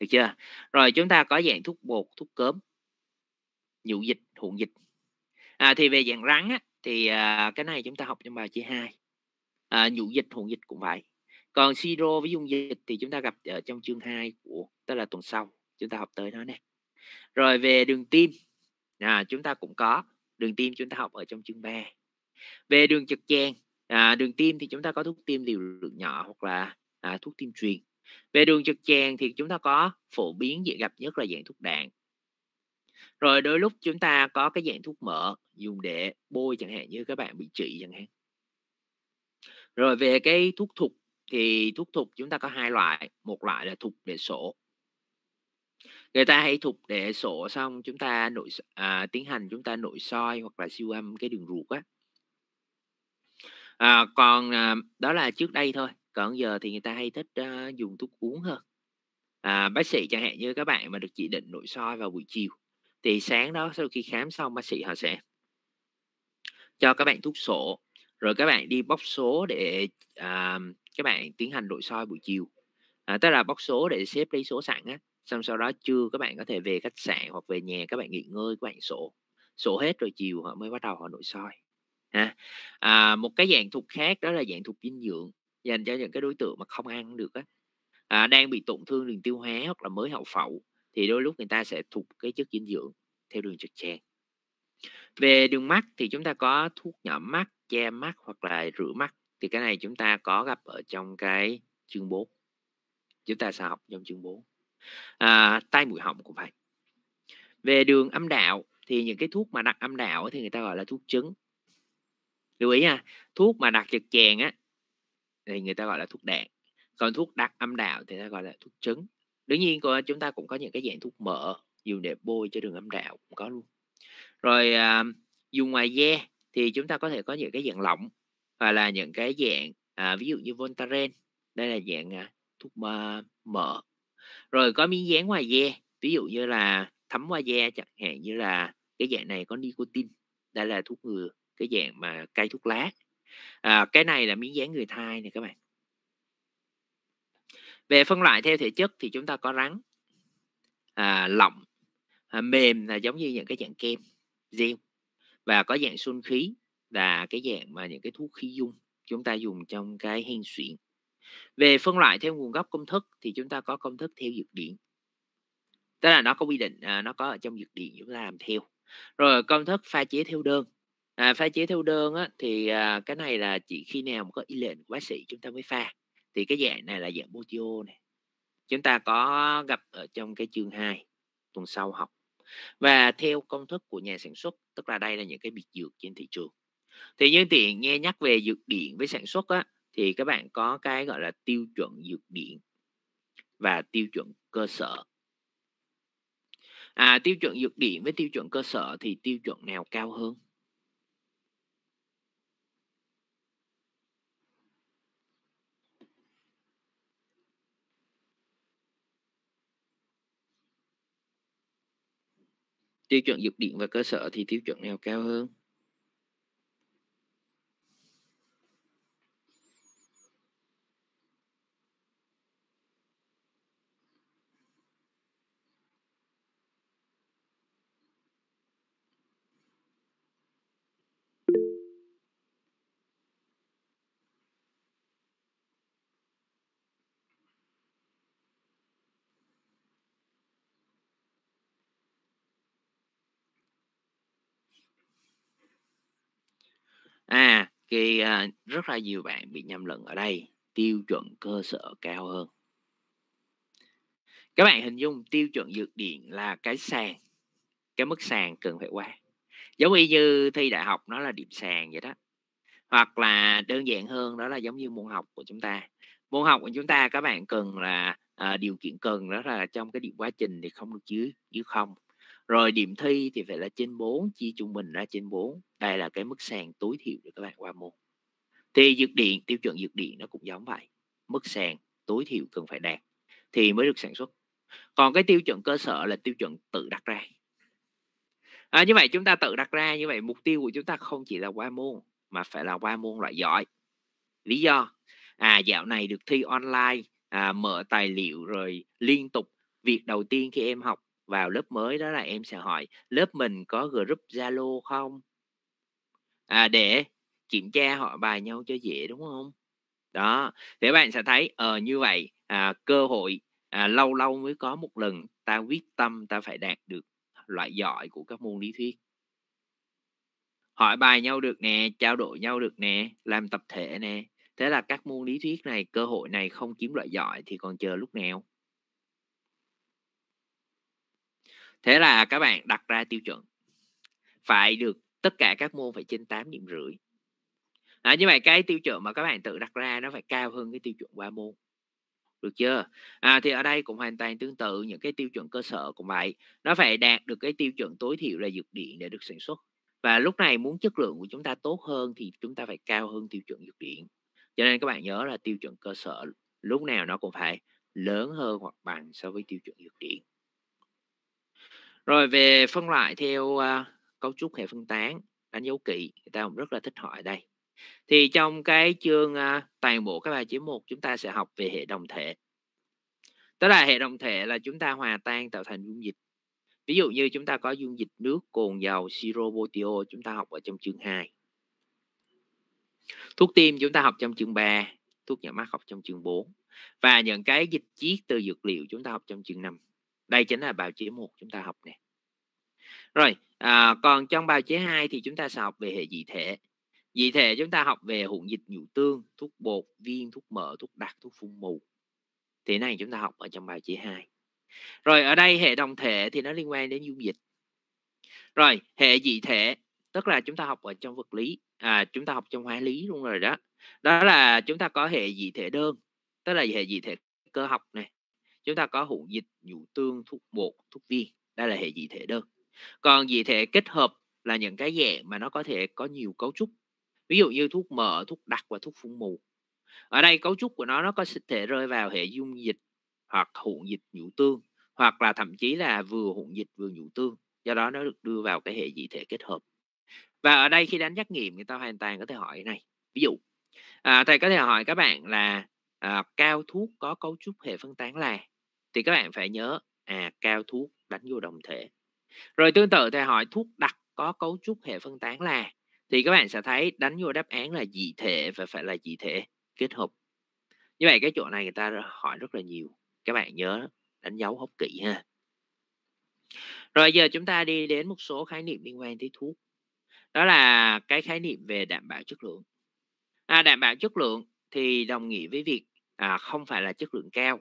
được chưa rồi chúng ta có dạng thuốc bột thuốc cớm nhũ dịch hụn dịch à, thì về dạng rắn á, thì à, cái này chúng ta học trong bài chia hai à, nhụ dịch hụn dịch cũng vậy còn siro với dung dịch thì chúng ta gặp ở trong chương 2 của tức là tuần sau chúng ta học tới nó nè rồi về đường tim à, chúng ta cũng có đường tim chúng ta học ở trong chương 3 về đường trực tràng à, đường tim thì chúng ta có thuốc tim liều lượng nhỏ hoặc là à, thuốc tim truyền về đường trực tràng thì chúng ta có phổ biến dễ gặp nhất là dạng thuốc đạn rồi đôi lúc chúng ta có cái dạng thuốc mỡ dùng để bôi chẳng hạn như các bạn bị trị chẳng hạn rồi về cái thuốc thục thì thuốc thục chúng ta có hai loại một loại là thục để sổ người ta hay thục để sổ xong chúng ta nội à, tiến hành chúng ta nội soi hoặc là siêu âm cái đường ruột á à, còn à, đó là trước đây thôi còn giờ thì người ta hay thích à, dùng thuốc uống hơn à, bác sĩ chẳng hạn như các bạn mà được chỉ định nội soi vào buổi chiều thì sáng đó sau khi khám xong bác sĩ họ sẽ cho các bạn thuốc sổ rồi các bạn đi bóc số để à, các bạn tiến hành nội soi buổi chiều à, tức là bóc số để xếp lấy số sẵn á xong sau đó trưa các bạn có thể về khách sạn hoặc về nhà các bạn nghỉ ngơi các bạn sổ sổ hết rồi chiều họ mới bắt đầu họ nội soi ha à, một cái dạng thuộc khác đó là dạng thuộc dinh dưỡng dành cho những cái đối tượng mà không ăn được á à, đang bị tổn thương đường tiêu hóa hoặc là mới hậu phẫu thì đôi lúc người ta sẽ thuộc cái chất dinh dưỡng theo đường trực tràng về đường mắt thì chúng ta có thuốc nhỏ mắt che mắt hoặc là rửa mắt thì cái này chúng ta có gặp ở trong cái chương 4 chúng ta sẽ học trong chương 4 à, tai mũi họng cũng vậy về đường âm đạo thì những cái thuốc mà đặt âm đạo thì người ta gọi là thuốc trứng lưu ý nha thuốc mà đặt trực chèn á thì người ta gọi là thuốc đạn còn thuốc đặt âm đạo thì người ta gọi là thuốc trứng đương nhiên chúng ta cũng có những cái dạng thuốc mỡ dùng để bôi cho đường âm đạo cũng có luôn rồi à, dùng ngoài da thì chúng ta có thể có những cái dạng lỏng hoặc là những cái dạng à, ví dụ như Voltaren đây là dạng à, thuốc à, mỡ rồi có miếng dán ngoài da ví dụ như là thấm qua da chẳng hạn như là cái dạng này có nicotine đây là thuốc ngừa cái dạng mà cây thuốc lá à, cái này là miếng dán người thai này các bạn về phân loại theo thể chất thì chúng ta có rắn à, lỏng à, mềm là giống như những cái dạng kem gel và có dạng sun khí là cái dạng mà những cái thuốc khí dung chúng ta dùng trong cái hen suyễn về phân loại theo nguồn gốc công thức thì chúng ta có công thức theo dược điển tức là nó có quy định à, nó có ở trong dược điển chúng ta làm theo rồi công thức pha chế theo đơn à, pha chế theo đơn á, thì à, cái này là chỉ khi nào mà có y lệnh của bác sĩ chúng ta mới pha thì cái dạng này là dạng botio này chúng ta có gặp ở trong cái chương 2 tuần sau học và theo công thức của nhà sản xuất tức là đây là những cái biệt dược trên thị trường thì nhưng tiện nghe nhắc về dược điện với sản xuất á, thì các bạn có cái gọi là tiêu chuẩn dược điện và tiêu chuẩn cơ sở à, tiêu chuẩn dược điện với tiêu chuẩn cơ sở thì tiêu chuẩn nào cao hơn tiêu chuẩn dược điện và cơ sở thì tiêu chuẩn nào cao hơn cái à, rất là nhiều bạn bị nhầm lẫn ở đây tiêu chuẩn cơ sở cao hơn các bạn hình dung tiêu chuẩn dược điện là cái sàn cái mức sàn cần phải qua giống y như thi đại học nó là điểm sàn vậy đó hoặc là đơn giản hơn đó là giống như môn học của chúng ta môn học của chúng ta các bạn cần là à, điều kiện cần đó là trong cái điểm quá trình thì không được dưới dưới không rồi điểm thi thì phải là trên 4 chia trung bình ra trên 4 đây là cái mức sàn tối thiểu để các bạn qua môn thì dược điện tiêu chuẩn dược điện nó cũng giống vậy mức sàn tối thiểu cần phải đạt thì mới được sản xuất còn cái tiêu chuẩn cơ sở là tiêu chuẩn tự đặt ra à, như vậy chúng ta tự đặt ra như vậy mục tiêu của chúng ta không chỉ là qua môn mà phải là qua môn loại giỏi lý do à dạo này được thi online à, mở tài liệu rồi liên tục việc đầu tiên khi em học vào lớp mới đó là em sẽ hỏi lớp mình có group Zalo không à, để kiểm tra họ bài nhau cho dễ đúng không đó để bạn sẽ thấy ờ uh, như vậy à, cơ hội à, lâu lâu mới có một lần ta quyết tâm ta phải đạt được loại giỏi của các môn lý thuyết hỏi bài nhau được nè trao đổi nhau được nè làm tập thể nè thế là các môn lý thuyết này cơ hội này không kiếm loại giỏi thì còn chờ lúc nào thế là các bạn đặt ra tiêu chuẩn phải được tất cả các môn phải trên 8 điểm rưỡi à, như vậy cái tiêu chuẩn mà các bạn tự đặt ra nó phải cao hơn cái tiêu chuẩn qua môn được chưa à, thì ở đây cũng hoàn toàn tương tự những cái tiêu chuẩn cơ sở cũng vậy nó phải đạt được cái tiêu chuẩn tối thiểu là dược điện để được sản xuất và lúc này muốn chất lượng của chúng ta tốt hơn thì chúng ta phải cao hơn tiêu chuẩn dược điện cho nên các bạn nhớ là tiêu chuẩn cơ sở lúc nào nó cũng phải lớn hơn hoặc bằng so với tiêu chuẩn dược điện rồi về phân loại theo uh, cấu trúc hệ phân tán đánh dấu kỵ người ta cũng rất là thích hỏi đây thì trong cái chương uh, toàn bộ các bài chỉ một chúng ta sẽ học về hệ đồng thể tức là hệ đồng thể là chúng ta hòa tan tạo thành dung dịch ví dụ như chúng ta có dung dịch nước cồn dầu siro botio chúng ta học ở trong chương 2 thuốc tiêm chúng ta học trong chương 3 thuốc nhỏ mắt học trong chương 4 và những cái dịch chiết từ dược liệu chúng ta học trong chương 5 đây chính là bào chế một chúng ta học nè rồi à, còn trong bào chế hai thì chúng ta sẽ học về hệ dị thể dị thể chúng ta học về hỗn dịch nhũ tương thuốc bột viên thuốc mỡ thuốc đặc thuốc phun mù thế này chúng ta học ở trong bài chế 2 rồi ở đây hệ đồng thể thì nó liên quan đến dung dịch rồi hệ dị thể tức là chúng ta học ở trong vật lý à chúng ta học trong hóa lý luôn rồi đó đó là chúng ta có hệ dị thể đơn tức là hệ dị thể cơ học này chúng ta có hữu dịch nhũ tương thuốc bột thuốc viên đây là hệ dị thể đơn còn dị thể kết hợp là những cái dạng mà nó có thể có nhiều cấu trúc ví dụ như thuốc mỡ thuốc đặc và thuốc phun mù ở đây cấu trúc của nó nó có thể rơi vào hệ dung dịch hoặc hụn dịch nhũ tương hoặc là thậm chí là vừa hụn dịch vừa nhũ tương do đó nó được đưa vào cái hệ dị thể kết hợp và ở đây khi đánh trắc nghiệm người ta hoàn toàn có thể hỏi này ví dụ à, thầy có thể hỏi các bạn là à, cao thuốc có cấu trúc hệ phân tán là thì các bạn phải nhớ à cao thuốc đánh vô đồng thể rồi tương tự thầy hỏi thuốc đặc có cấu trúc hệ phân tán là thì các bạn sẽ thấy đánh vô đáp án là dị thể và phải là dị thể kết hợp như vậy cái chỗ này người ta hỏi rất là nhiều các bạn nhớ đánh dấu hốc kỹ ha rồi giờ chúng ta đi đến một số khái niệm liên quan tới thuốc đó là cái khái niệm về đảm bảo chất lượng à, đảm bảo chất lượng thì đồng nghĩa với việc à, không phải là chất lượng cao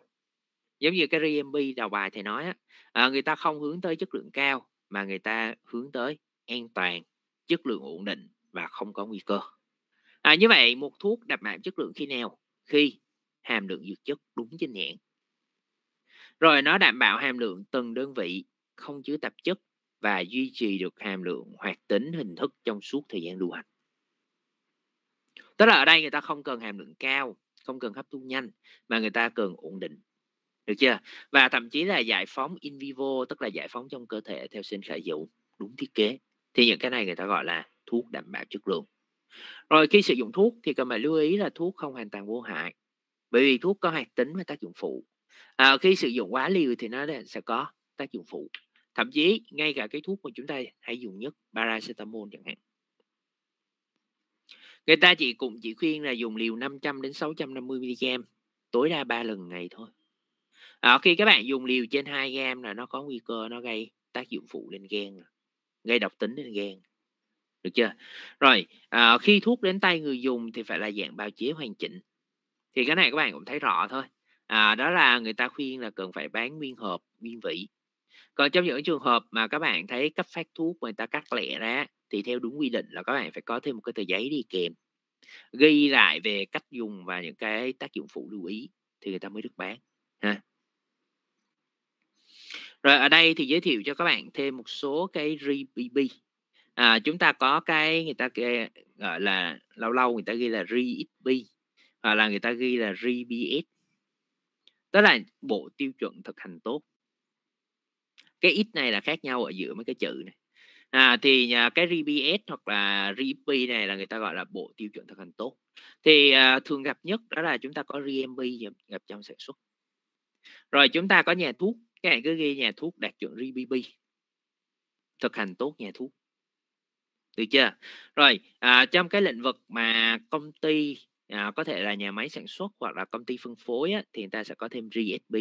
giống như cái RMB đầu bài thầy nói á, à, người ta không hướng tới chất lượng cao mà người ta hướng tới an toàn chất lượng ổn định và không có nguy cơ à, như vậy một thuốc đạt mạng chất lượng khi nào khi hàm lượng dược chất đúng trên nhãn rồi nó đảm bảo hàm lượng từng đơn vị không chứa tạp chất và duy trì được hàm lượng hoạt tính hình thức trong suốt thời gian lưu hành tức là ở đây người ta không cần hàm lượng cao không cần hấp thu nhanh mà người ta cần ổn định được chưa và thậm chí là giải phóng in vivo tức là giải phóng trong cơ thể theo sinh khả dụng đúng thiết kế thì những cái này người ta gọi là thuốc đảm bảo chất lượng rồi khi sử dụng thuốc thì cần phải lưu ý là thuốc không hoàn toàn vô hại bởi vì thuốc có hoạt tính và tác dụng phụ à, khi sử dụng quá liều thì nó sẽ có tác dụng phụ thậm chí ngay cả cái thuốc mà chúng ta hay dùng nhất paracetamol chẳng hạn người ta chỉ cũng chỉ khuyên là dùng liều 500 đến 650 mg tối đa 3 lần ngày thôi à, khi các bạn dùng liều trên 2 gam là nó có nguy cơ nó gây tác dụng phụ lên gan gây độc tính lên gan được chưa rồi à, khi thuốc đến tay người dùng thì phải là dạng bào chế hoàn chỉnh thì cái này các bạn cũng thấy rõ thôi à, đó là người ta khuyên là cần phải bán nguyên hộp nguyên vị còn trong những trường hợp mà các bạn thấy cấp phát thuốc người ta cắt lẻ ra thì theo đúng quy định là các bạn phải có thêm một cái tờ giấy đi kèm ghi lại về cách dùng và những cái tác dụng phụ lưu ý thì người ta mới được bán ha rồi ở đây thì giới thiệu cho các bạn thêm một số cái RBB à, chúng ta có cái người ta ghi gọi là lâu lâu người ta ghi là RXB hoặc là người ta ghi là RBS đó là bộ tiêu chuẩn thực hành tốt cái ít này là khác nhau ở giữa mấy cái chữ này à, thì à, cái RBS hoặc là REP này là người ta gọi là bộ tiêu chuẩn thực hành tốt thì à, thường gặp nhất đó là chúng ta có RMB gặp trong sản xuất rồi chúng ta có nhà thuốc các bạn cứ ghi nhà thuốc đạt chuẩn GBP thực hành tốt nhà thuốc được chưa rồi à, trong cái lĩnh vực mà công ty à, có thể là nhà máy sản xuất hoặc là công ty phân phối á, thì người ta sẽ có thêm GSP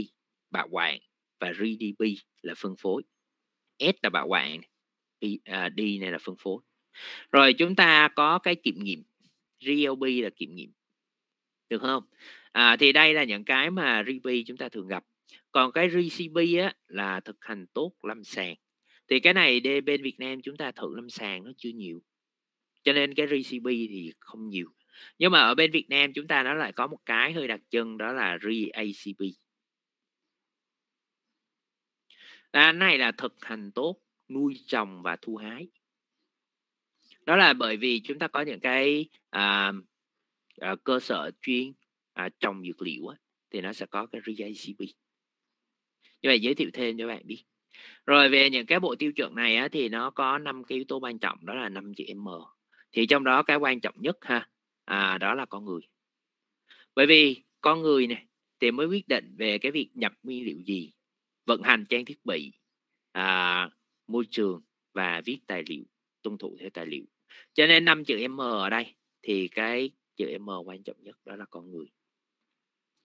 bảo quản và RDB là phân phối S là bảo quản D, à, D này là phân phối rồi chúng ta có cái kiểm nghiệm GLP là kiểm nghiệm được không à, thì đây là những cái mà GP chúng ta thường gặp còn cái RCB á, là thực hành tốt lâm sàng thì cái này để bên Việt Nam chúng ta thử lâm sàng nó chưa nhiều cho nên cái RCB thì không nhiều nhưng mà ở bên Việt Nam chúng ta nó lại có một cái hơi đặc trưng đó là RACB à, này là thực hành tốt nuôi trồng và thu hái đó là bởi vì chúng ta có những cái à, à, cơ sở chuyên à, trồng dược liệu á, thì nó sẽ có cái RACB như vậy giới thiệu thêm cho bạn biết rồi về những cái bộ tiêu chuẩn này á, thì nó có năm cái yếu tố quan trọng đó là 5 chữ M thì trong đó cái quan trọng nhất ha à, đó là con người bởi vì con người này thì mới quyết định về cái việc nhập nguyên liệu gì vận hành trang thiết bị à, môi trường và viết tài liệu tuân thủ theo tài liệu cho nên năm chữ M ở đây thì cái chữ M quan trọng nhất đó là con người